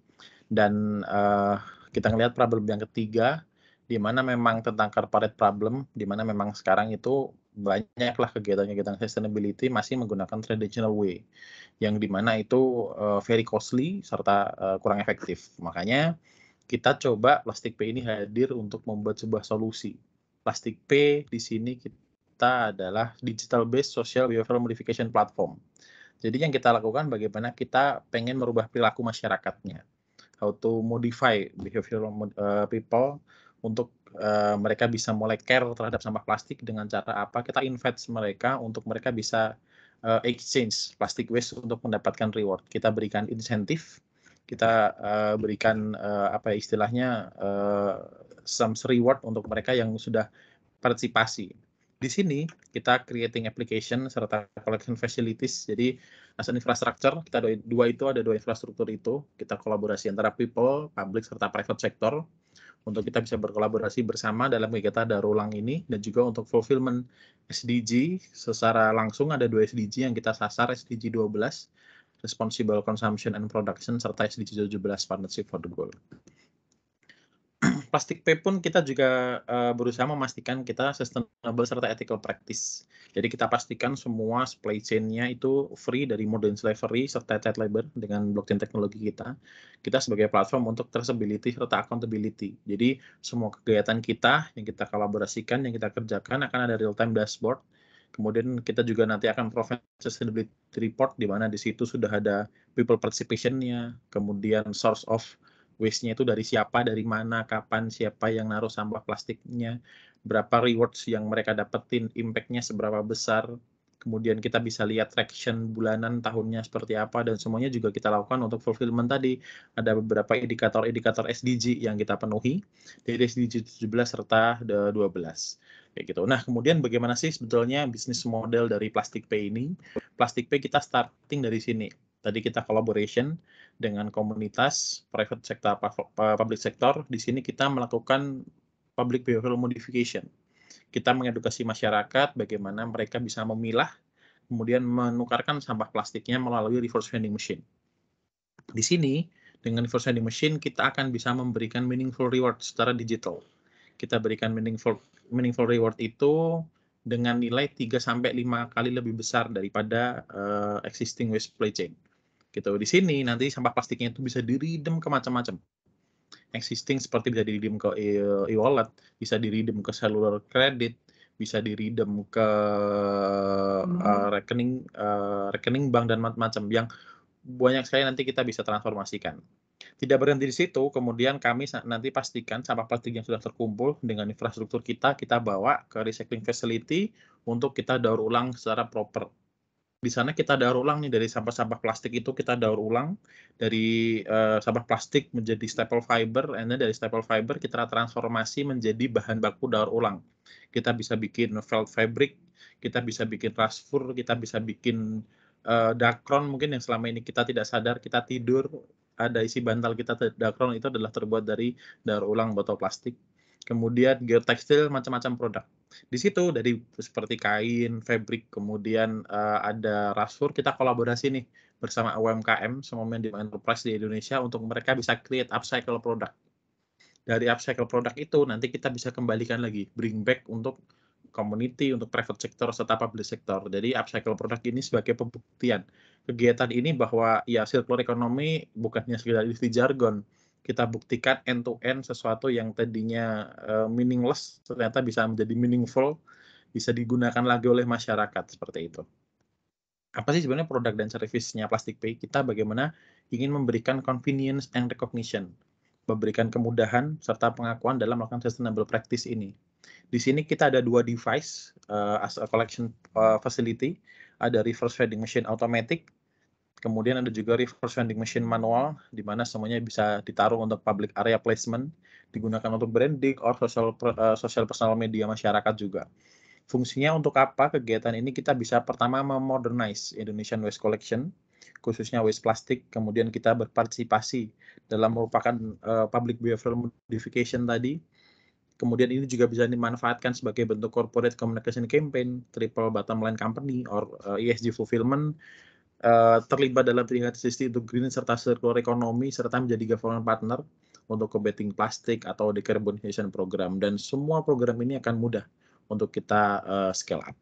Dan uh, kita ngelihat problem yang ketiga, di mana memang tentang corporate problem, di mana memang sekarang itu banyaklah kegiatan-kegiatan sustainability masih menggunakan traditional way, yang di mana itu uh, very costly serta uh, kurang efektif. Makanya kita coba plastik P ini hadir untuk membuat sebuah solusi. Plastik P di sini kita adalah digital based social behavioral modification platform jadi yang kita lakukan bagaimana kita pengen merubah perilaku masyarakatnya. How to modify behavior eh, people untuk eh, mereka bisa mulai care terhadap sampah plastik dengan cara apa? Kita invite mereka untuk mereka bisa eh, exchange plastik waste untuk mendapatkan reward. Kita berikan insentif, kita berikan apa ya istilahnya uh, some reward untuk mereka yang sudah partisipasi di sini kita creating application serta collection facilities. Jadi as an infrastructure kita ada dua itu ada dua infrastruktur itu kita kolaborasi antara people, public serta private sector untuk kita bisa berkolaborasi bersama dalam kegiatan daur ulang ini dan juga untuk fulfillment SDG secara langsung ada dua SDG yang kita sasar SDG 12 Responsible Consumption and Production serta SDG 17 Partnership for the Goal plastik pay pun kita juga uh, berusaha memastikan kita sustainable serta ethical practice. Jadi kita pastikan semua supply chain-nya itu free dari modern slavery serta child labor dengan blockchain teknologi kita. Kita sebagai platform untuk traceability serta accountability. Jadi semua kegiatan kita yang kita kolaborasikan, yang kita kerjakan akan ada real time dashboard. Kemudian kita juga nanti akan provide sustainability report di mana di situ sudah ada people participation-nya, kemudian source of waste-nya itu dari siapa, dari mana, kapan, siapa yang naruh sampah plastiknya, berapa rewards yang mereka dapetin, impact-nya seberapa besar, kemudian kita bisa lihat traction bulanan tahunnya seperti apa, dan semuanya juga kita lakukan untuk fulfillment tadi. Ada beberapa indikator-indikator SDG yang kita penuhi, dari SDG 17 serta 12. Eh, Kayak gitu. Nah, kemudian bagaimana sih sebetulnya bisnis model dari Plastic Pay ini? Plastic Pay kita starting dari sini Tadi kita collaboration dengan komunitas private sector, public sector. Di sini kita melakukan public behavioral modification. Kita mengedukasi masyarakat bagaimana mereka bisa memilah, kemudian menukarkan sampah plastiknya melalui reverse vending machine. Di sini, dengan reverse vending machine, kita akan bisa memberikan meaningful reward secara digital. Kita berikan meaningful, meaningful reward itu dengan nilai 3 sampai 5 kali lebih besar daripada uh, existing waste supply chain gitu. Di sini nanti sampah plastiknya itu bisa diridem ke macam-macam. Existing seperti bisa diridem ke e-wallet, bisa diridem ke seluler kredit, bisa diridem ke hmm. uh, rekening uh, rekening bank dan macam-macam yang banyak sekali nanti kita bisa transformasikan. Tidak berhenti di situ, kemudian kami nanti pastikan sampah plastik yang sudah terkumpul dengan infrastruktur kita kita bawa ke recycling facility untuk kita daur ulang secara proper di sana kita daur ulang nih dari sampah-sampah plastik itu kita daur ulang dari uh, sampah plastik menjadi staple fiber, and then dari staple fiber kita transformasi menjadi bahan baku daur ulang. Kita bisa bikin felt fabric, kita bisa bikin rasfur, kita bisa bikin uh, dakron mungkin yang selama ini kita tidak sadar kita tidur ada isi bantal kita dakron itu adalah terbuat dari daur ulang botol plastik kemudian geotekstil macam-macam produk. Di situ dari seperti kain, fabric, kemudian uh, ada rasur kita kolaborasi nih bersama UMKM semua di enterprise di Indonesia untuk mereka bisa create upcycle produk. Dari upcycle produk itu nanti kita bisa kembalikan lagi, bring back untuk community, untuk private sector serta public sector. Jadi upcycle produk ini sebagai pembuktian kegiatan ini bahwa ya circular economy bukannya sekedar di jargon, kita buktikan end to end sesuatu yang tadinya uh, meaningless ternyata bisa menjadi meaningful, bisa digunakan lagi oleh masyarakat seperti itu. Apa sih sebenarnya produk dan servisnya plastik Pay kita bagaimana ingin memberikan convenience and recognition, memberikan kemudahan serta pengakuan dalam melakukan sustainable practice ini. Di sini kita ada dua device uh, as a collection uh, facility, ada reverse vending machine automatic Kemudian ada juga reverse vending machine manual, di mana semuanya bisa ditaruh untuk public area placement, digunakan untuk branding or social uh, social personal media masyarakat juga. Fungsinya untuk apa? Kegiatan ini kita bisa pertama memodernize Indonesian Waste Collection, khususnya waste plastik. Kemudian kita berpartisipasi dalam merupakan uh, public behavior modification tadi. Kemudian ini juga bisa dimanfaatkan sebagai bentuk corporate communication campaign, triple bottom line company or ESG eh, e fulfillment Eh, terlibat dalam sisi untuk green serta circular ekonomi serta menjadi government partner untuk combating plastik atau decarbonization program dan semua program ini akan mudah untuk kita uh, scale up.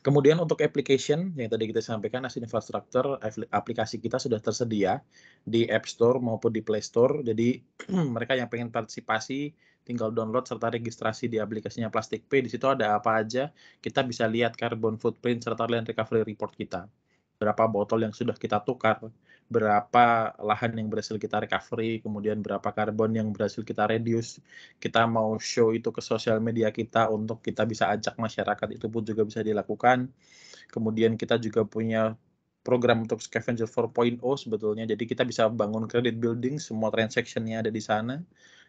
Kemudian untuk application yang tadi kita sampaikan as infrastruktur aplikasi kita sudah tersedia di App Store maupun di Play Store. Jadi mereka yang pengen partisipasi tinggal download serta registrasi di aplikasinya plastik Pay. Di situ ada apa aja, kita bisa lihat carbon footprint serta land recovery report kita berapa botol yang sudah kita tukar, berapa lahan yang berhasil kita recovery, kemudian berapa karbon yang berhasil kita reduce. Kita mau show itu ke sosial media kita untuk kita bisa ajak masyarakat itu pun juga bisa dilakukan. Kemudian kita juga punya program untuk Scavenger 4.0 sebetulnya. Jadi kita bisa bangun credit building, semua transactionnya ada di sana.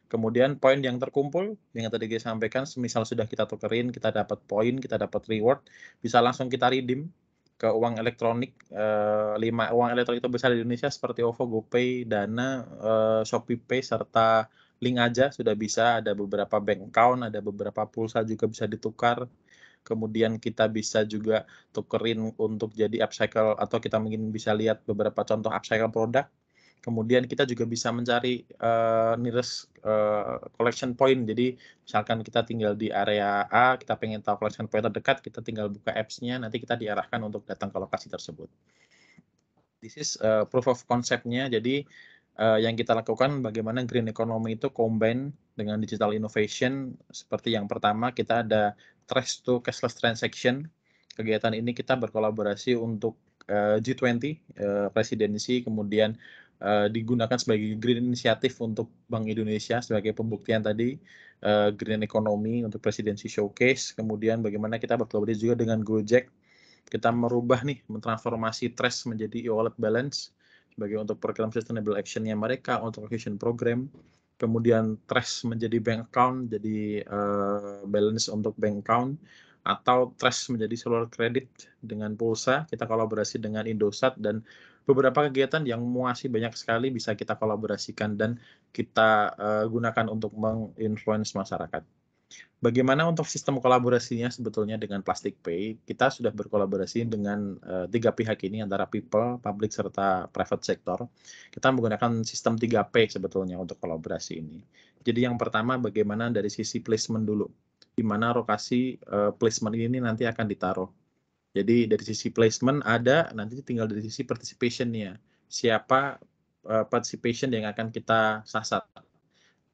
Kemudian poin yang terkumpul yang tadi saya sampaikan, semisal sudah kita tukerin, kita dapat poin, kita dapat reward, bisa langsung kita redeem ke uang elektronik eh, lima uang elektronik terbesar di Indonesia seperti OVO, GoPay, Dana, uh, Shopee Pay serta link aja sudah bisa ada beberapa bank account, ada beberapa pulsa juga bisa ditukar. Kemudian kita bisa juga tukerin untuk jadi upcycle atau kita mungkin bisa lihat beberapa contoh upcycle produk Kemudian kita juga bisa mencari uh, nearest uh, collection point. Jadi misalkan kita tinggal di area A, kita pengen tahu collection point terdekat, kita tinggal buka apps-nya, nanti kita diarahkan untuk datang ke lokasi tersebut. This is uh, proof of concept-nya. Jadi uh, yang kita lakukan bagaimana green economy itu combine dengan digital innovation. Seperti yang pertama kita ada trust to cashless transaction. Kegiatan ini kita berkolaborasi untuk G20 uh, presidensi kemudian Eh, digunakan sebagai green inisiatif untuk Bank Indonesia sebagai pembuktian tadi uh, green economy untuk presidensi showcase kemudian bagaimana kita berkolaborasi juga dengan Gojek kita merubah nih mentransformasi trust menjadi e-wallet balance sebagai untuk program sustainable actionnya mereka untuk action program kemudian trust menjadi bank account jadi uh, balance untuk bank account atau trust menjadi seluruh kredit dengan pulsa kita kolaborasi dengan Indosat dan beberapa kegiatan yang masih banyak sekali bisa kita kolaborasikan dan kita uh, gunakan untuk menginfluence masyarakat. Bagaimana untuk sistem kolaborasinya sebetulnya dengan Plastic Pay? Kita sudah berkolaborasi dengan uh, tiga pihak ini antara people, public serta private sector. Kita menggunakan sistem 3P sebetulnya untuk kolaborasi ini. Jadi yang pertama bagaimana dari sisi placement dulu. Di mana lokasi uh, placement ini nanti akan ditaruh jadi dari sisi placement ada, nanti tinggal dari sisi participation ya, Siapa uh, participation yang akan kita sasar?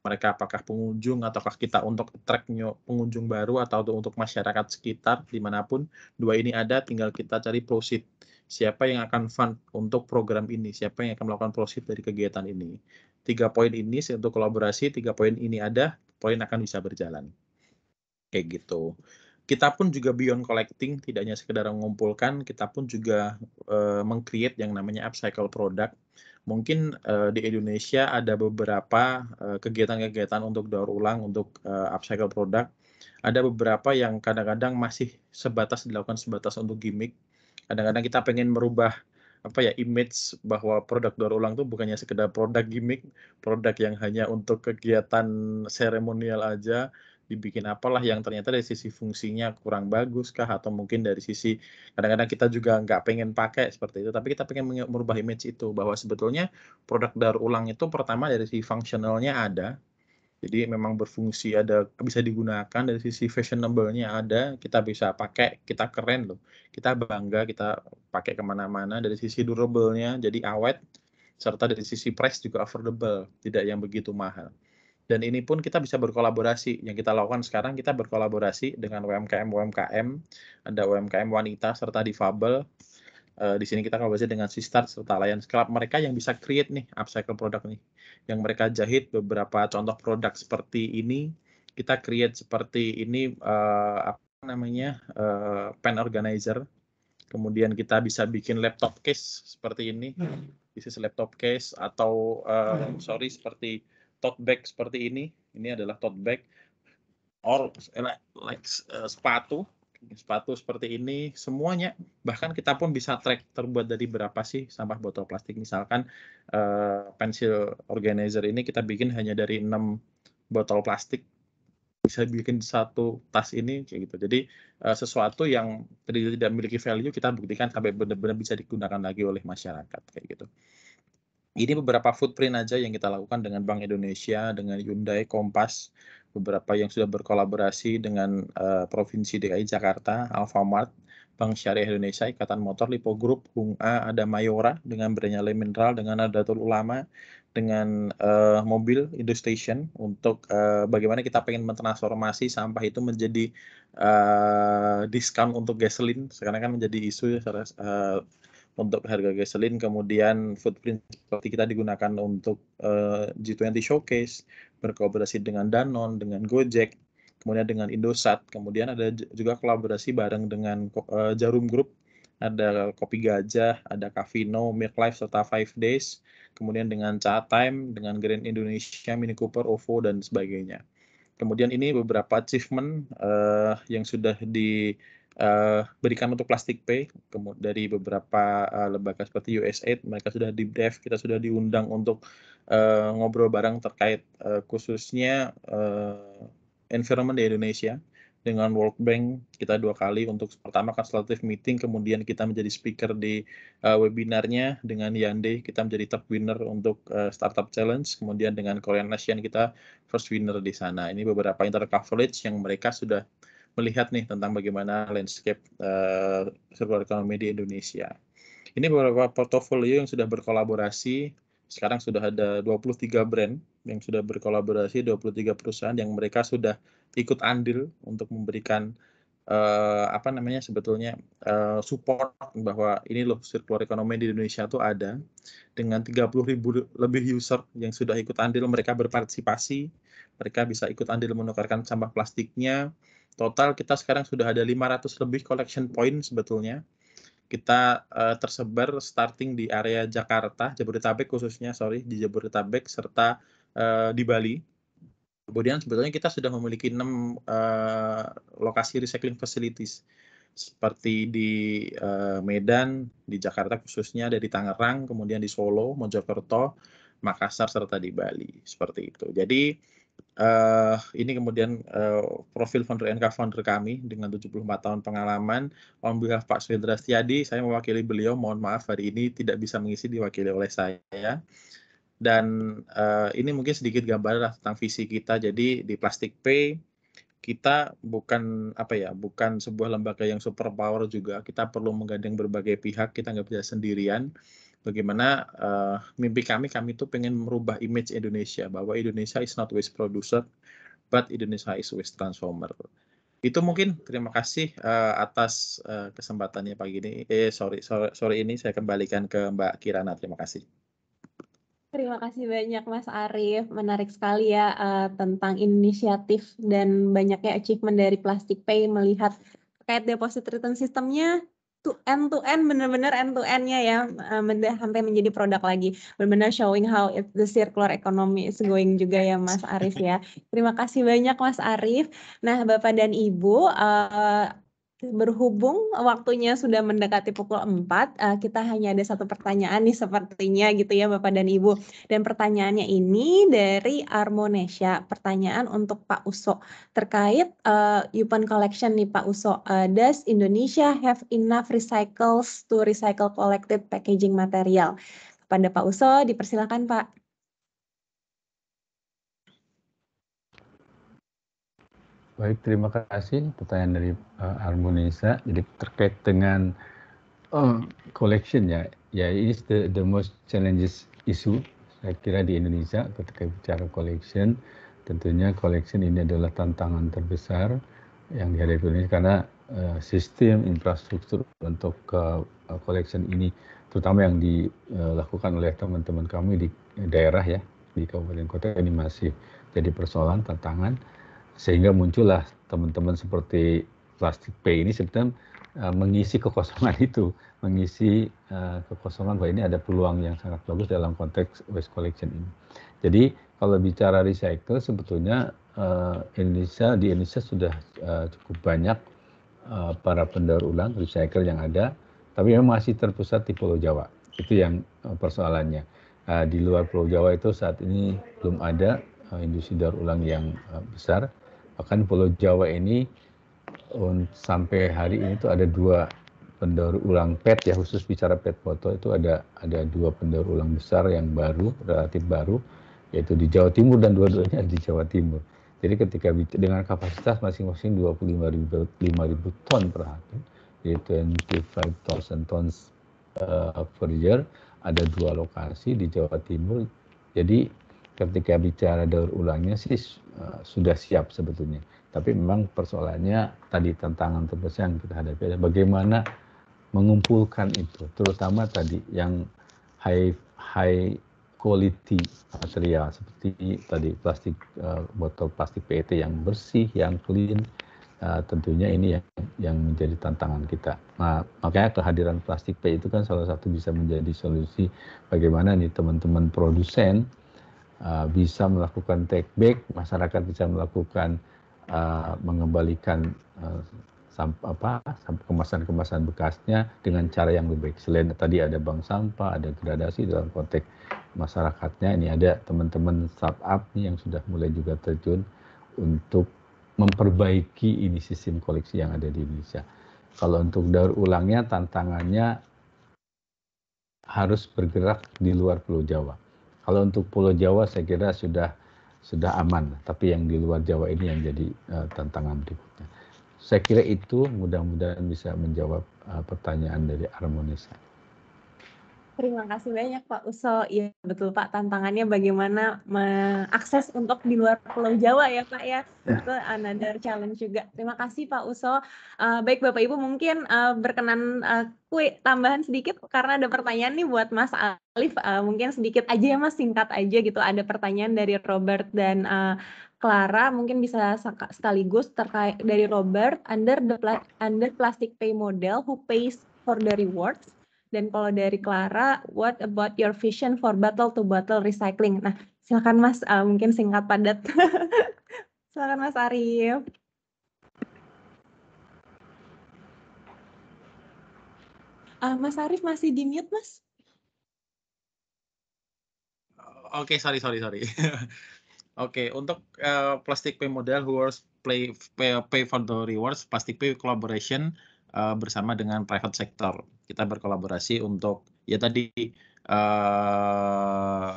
Mereka apakah pengunjung ataukah kita untuk track pengunjung baru atau untuk masyarakat sekitar dimanapun dua ini ada, tinggal kita cari proceed. Siapa yang akan fund untuk program ini? Siapa yang akan melakukan proceed dari kegiatan ini? Tiga poin ini untuk kolaborasi, tiga poin ini ada, poin akan bisa berjalan. Kayak gitu kita pun juga beyond collecting, tidak hanya sekedar mengumpulkan, kita pun juga uh, mengcreate yang namanya upcycle product. Mungkin uh, di Indonesia ada beberapa eh, kegiatan-kegiatan uh, untuk daur ulang, untuk uh, upcycle product. Ada beberapa yang kadang-kadang masih sebatas dilakukan sebatas untuk gimmick. Kadang-kadang kita pengen merubah apa ya image bahwa produk daur ulang itu bukannya sekedar produk gimmick, produk yang hanya untuk kegiatan seremonial aja, dibikin apalah yang ternyata dari sisi fungsinya kurang bagus kah atau mungkin dari sisi kadang-kadang kita juga nggak pengen pakai seperti itu tapi kita pengen merubah image itu bahwa sebetulnya produk daur ulang itu pertama dari sisi fungsionalnya ada jadi memang berfungsi ada bisa digunakan dari sisi fashionable-nya ada kita bisa pakai kita keren loh kita bangga kita pakai kemana-mana dari sisi durable-nya jadi awet serta dari sisi price juga affordable tidak yang begitu mahal dan ini pun kita bisa berkolaborasi yang kita lakukan sekarang kita berkolaborasi dengan UMKM UMKM ada UMKM wanita serta difabel uh, di sini kita kolaborasi dengan sister serta layan Club mereka yang bisa create nih upcycle produk nih yang mereka jahit beberapa contoh produk seperti ini kita create seperti ini uh, apa namanya uh, pen organizer kemudian kita bisa bikin laptop case seperti ini bisnis hmm. laptop case atau uh, sorry seperti tote bag seperti ini. Ini adalah tote bag or eh, like uh, sepatu, sepatu seperti ini semuanya bahkan kita pun bisa track terbuat dari berapa sih sampah botol plastik misalkan uh, pensil organizer ini kita bikin hanya dari enam botol plastik bisa bikin satu tas ini kayak gitu. Jadi uh, sesuatu yang tidak tidak memiliki value kita buktikan sampai benar-benar bisa digunakan lagi oleh masyarakat kayak gitu ini beberapa footprint aja yang kita lakukan dengan Bank Indonesia, dengan Hyundai, Kompas, beberapa yang sudah berkolaborasi dengan uh, Provinsi DKI Jakarta, Alfamart, Bank Syariah Indonesia, Ikatan Motor, Lipo Group, Hung A, ada Mayora dengan brandnya Le Mineral, dengan Adatul Ulama, dengan uh, mobil Indostation untuk uh, bagaimana kita pengen mentransformasi sampah itu menjadi uh, diskon untuk gasoline, sekarang kan menjadi isu uh, untuk harga gasolin, kemudian footprint seperti kita digunakan untuk uh, eh, G20 Showcase, berkolaborasi dengan Danone, dengan Gojek, kemudian dengan Indosat, kemudian ada juga kolaborasi bareng dengan uh, Jarum Group, ada Kopi Gajah, ada Cavino, Milk Life, serta Five Days, kemudian dengan Cha Time, dengan Grand Indonesia, Mini Cooper, OVO, dan sebagainya. Kemudian ini beberapa achievement uh, yang sudah di uh, berikan untuk plastik pay dari beberapa uh, lembaga seperti USAID mereka sudah di dive kita sudah diundang untuk uh, ngobrol bareng terkait uh, khususnya uh, environment di Indonesia dengan World Bank kita dua kali untuk pertama consultative meeting kemudian kita menjadi speaker di uh, webinarnya dengan Yande kita menjadi top winner untuk uh, startup challenge kemudian dengan Korean Nation kita first winner di sana ini beberapa inter coverage yang mereka sudah uh, melihat nih tentang bagaimana landscape uh, eh, circular economy di Indonesia. Ini beberapa portofolio yang sudah berkolaborasi. Sekarang sudah ada 23 brand yang sudah berkolaborasi, 23 perusahaan yang mereka sudah ikut andil untuk memberikan uh, apa namanya sebetulnya uh, support bahwa ini loh circular economy di Indonesia itu ada dengan 30 ribu lebih user yang sudah ikut andil mereka berpartisipasi mereka bisa ikut andil menukarkan sampah plastiknya Total kita sekarang sudah ada 500 lebih collection point sebetulnya. Kita uh, tersebar starting di area Jakarta, Jabodetabek khususnya, sorry, di Jabodetabek serta uh, di Bali. Kemudian sebetulnya kita sudah memiliki 6 uh, eh, lokasi recycling facilities seperti di uh, Medan, di Jakarta khususnya, dari Tangerang, kemudian di Solo, Mojokerto, Makassar serta di Bali seperti itu. Jadi uh, ini kemudian uh, profil founder NK founder kami dengan 74 tahun pengalaman on behalf Pak Swedra Setiadi saya mewakili beliau mohon maaf hari ini tidak bisa mengisi diwakili oleh saya dan uh, ini mungkin sedikit gambaran tentang visi kita jadi di Plastic Pay kita bukan apa ya bukan sebuah lembaga yang super power juga kita perlu menggandeng berbagai pihak kita nggak bisa sendirian bagaimana uh, mimpi kami kami tuh pengen merubah image Indonesia bahwa Indonesia is not waste producer but Indonesia is waste transformer. Itu mungkin terima kasih uh, atas uh, kesempatannya pagi ini. Eh sorry sorry sorry ini saya kembalikan ke Mbak Kirana. Terima kasih. Terima kasih banyak Mas Arief, menarik sekali ya uh, tentang inisiatif dan banyaknya achievement dari Plastic Pay melihat terkait deposit return sistemnya to end to end bener-bener end to endnya ya uh, sampai menjadi produk lagi benar-benar showing how it, the circular economy is going juga ya Mas Arif ya terima kasih banyak Mas Arif nah Bapak dan Ibu uh, berhubung waktunya sudah mendekati pukul 4, eh, kita hanya ada satu pertanyaan nih sepertinya gitu ya Bapak dan Ibu. Dan pertanyaannya ini dari Armonesia, pertanyaan untuk Pak Uso terkait uh, Yupan Collection nih Pak Uso. Uh, does Indonesia have enough recycles to recycle collected packaging material? Kepada Pak Uso, dipersilakan Pak. Baik, terima kasih pertanyaan dari uh, eh, Armonisa. Jadi terkait dengan uh, collection ya, ya ini the, the most challenges issue saya kira di Indonesia ketika bicara collection. Tentunya collection ini adalah tantangan terbesar yang dihadapi Indonesia karena uh, sistem infrastruktur untuk uh, collection ini terutama yang dilakukan oleh teman-teman kami di daerah ya di kabupaten kota ini masih jadi persoalan tantangan sehingga muncullah teman-teman seperti plastik P ini sebetulnya eh, mengisi kekosongan itu, mengisi eh, kekosongan bahwa ini ada peluang yang sangat bagus dalam konteks waste collection ini. Jadi kalau bicara recycle sebetulnya eh, Indonesia di Indonesia sudah cukup banyak para pendaur ulang recycle yang ada, tapi memang masih terpusat di Pulau Jawa. Itu yang persoalannya. di luar Pulau Jawa itu saat ini belum ada industri daur ulang yang besar Bahkan Pulau Jawa ini sampai hari ini tuh ada dua pendaur ulang PET ya khusus bicara PET foto itu ada ada dua pendaur ulang besar yang baru relatif baru yaitu di Jawa Timur dan dua-duanya di Jawa Timur. Jadi ketika dengan kapasitas masing-masing 25.000 ribu ton per hari, jadi 25.000 tons uh, per year, ada dua lokasi di Jawa Timur. Jadi ketika bicara daur ulangnya sih uh, sudah siap sebetulnya. Tapi memang persoalannya tadi tantangan terbesar yang kita hadapi adalah bagaimana mengumpulkan itu, terutama tadi yang high high quality material seperti tadi plastik uh, botol plastik PET yang bersih, yang clean. Uh, tentunya ini yang, yang menjadi tantangan kita. Nah, makanya kehadiran plastik PET itu kan salah satu bisa menjadi solusi bagaimana nih teman-teman produsen Uh, bisa melakukan take back, masyarakat bisa melakukan uh, mengembalikan uh, kemasan-kemasan bekasnya dengan cara yang lebih baik. Selain tadi ada bank sampah, ada gradasi dalam konteks masyarakatnya, ini ada teman-teman startup nih yang sudah mulai juga terjun untuk memperbaiki ini sistem koleksi yang ada di Indonesia. Kalau untuk daur ulangnya tantangannya harus bergerak di luar Pulau Jawa kalau untuk Pulau Jawa saya kira sudah sudah aman, tapi yang di luar Jawa ini yang jadi uh, tantangan berikutnya. Saya kira itu mudah-mudahan bisa menjawab uh, pertanyaan dari Armonisa. Terima kasih banyak Pak Uso. Iya betul Pak, tantangannya bagaimana mengakses untuk di luar Pulau Jawa ya Pak ya. ya. Itu another challenge juga. Terima kasih Pak Uso. Uh, eh, baik Bapak Ibu mungkin uh, berkenan uh, kue tambahan sedikit karena ada pertanyaan nih buat Mas Alif. Uh, mungkin sedikit aja ya Mas, singkat aja gitu. Ada pertanyaan dari Robert dan uh, Clara mungkin bisa sekaligus terkait dari Robert under the pla under plastic pay model who pays for the rewards dan kalau dari Clara, what about your vision for bottle-to-bottle recycling? Nah, silakan Mas, uh, mungkin singkat padat. silakan Mas Arif. Uh, Mas Arif masih di mute, Mas? Oke, okay, sorry, sorry, sorry. Oke, okay, untuk uh, Plastic Pay model who was Play pay, pay for the Rewards, plastik Pay Collaboration uh, bersama dengan private sector kita berkolaborasi untuk ya tadi uh, eh,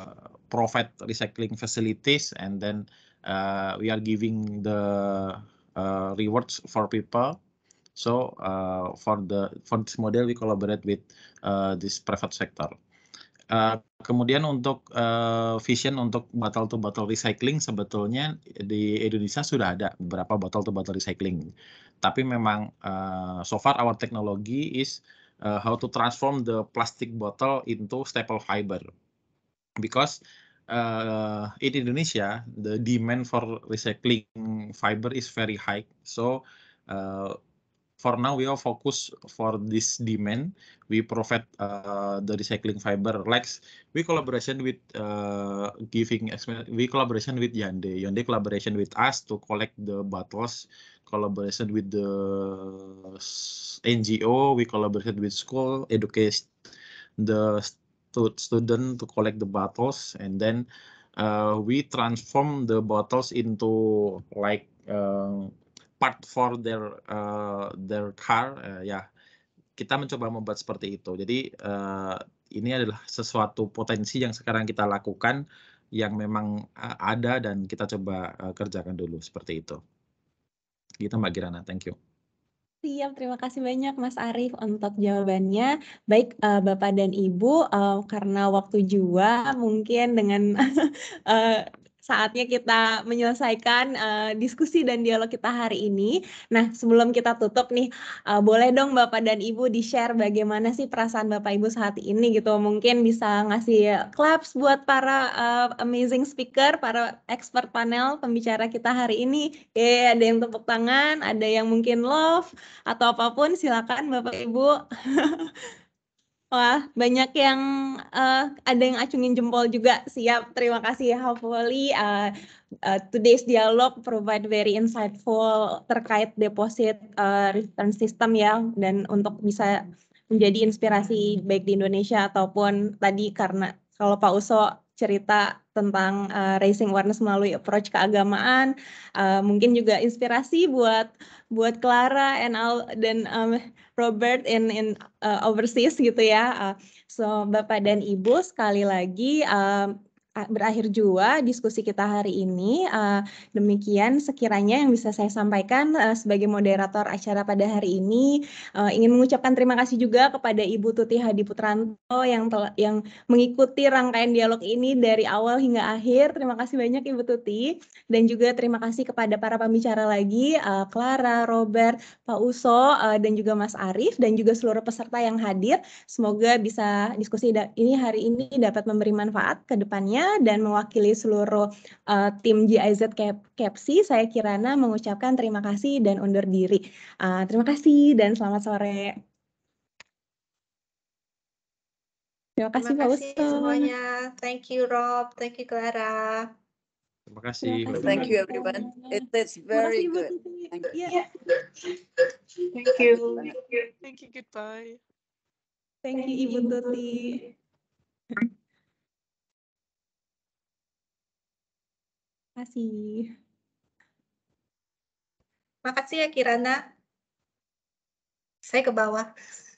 profit recycling facilities and then uh, we are giving the uh, rewards for people so uh, for the for this model we collaborate with uh, this private sector Uh, kemudian untuk uh, vision untuk bottle to bottle recycling sebetulnya di Indonesia sudah ada beberapa bottle to bottle recycling. Tapi memang uh, so far our technology is uh, how to transform the plastic bottle into staple fiber because uh, in Indonesia the demand for recycling fiber is very high so uh, for now we are focused for this demand we provide uh, the recycling fiber like we collaboration with uh, giving we collaboration with Yande Yande collaboration with us to collect the bottles collaboration with the NGO, we collaborated with school, educate the student to collect the bottles, and then uh, we transform the bottles into like uh, part for their uh, their car. Uh, ya, yeah. kita mencoba membuat seperti itu. Jadi uh, ini adalah sesuatu potensi yang sekarang kita lakukan yang memang uh, ada dan kita coba uh, kerjakan dulu seperti itu. Gitu Mbak Kirana, thank you. Siap, terima kasih banyak Mas Arief untuk jawabannya. Baik uh, Bapak dan Ibu, uh, karena waktu jua mungkin dengan uh, saatnya kita menyelesaikan uh, diskusi dan dialog kita hari ini. Nah, sebelum kita tutup nih, uh, boleh dong Bapak dan Ibu di-share bagaimana sih perasaan Bapak Ibu saat ini gitu. Mungkin bisa ngasih claps buat para uh, amazing speaker, para expert panel pembicara kita hari ini. Eh, ada yang tepuk tangan, ada yang mungkin love atau apapun, silakan Bapak Ibu. Wah, banyak yang uh, ada yang acungin jempol juga. Siap, terima kasih ya Hopefully uh, uh, today's dialog provide very insightful terkait deposit uh, return system ya dan untuk bisa menjadi inspirasi baik di Indonesia ataupun tadi karena kalau Pak Uso cerita tentang uh, raising awareness melalui approach keagamaan. Uh, mungkin juga inspirasi buat buat Clara and all dan um, Robert in in uh, overseas gitu ya. Uh, so Bapak dan Ibu sekali lagi. Uh, berakhir juga diskusi kita hari ini. Eh, demikian sekiranya yang bisa saya sampaikan eh, sebagai moderator acara pada hari ini. Eh, ingin mengucapkan terima kasih juga kepada Ibu Tuti Hadi Putranto yang telah, yang mengikuti rangkaian dialog ini dari awal hingga akhir. Terima kasih banyak Ibu Tuti dan juga terima kasih kepada para pembicara lagi Clara, Robert, Pak Uso dan juga Mas Arief dan juga seluruh peserta yang hadir. Semoga bisa diskusi ini hari ini dapat memberi manfaat ke depannya semuanya dan mewakili seluruh uh, tim GIZ Kepsi, saya Kirana mengucapkan terima kasih dan undur diri. Uh, terima kasih dan selamat sore. Terima kasih, terima kasih Pak semuanya. Thank you Rob, thank you Clara. Terima kasih. Thank you everyone. It, it's very good. Iya. Thank you. Thank you. Thank you. Goodbye. Thank, Thank you Ibu Tuti. kasih. Makasih ya Kirana. Saya ke bawah.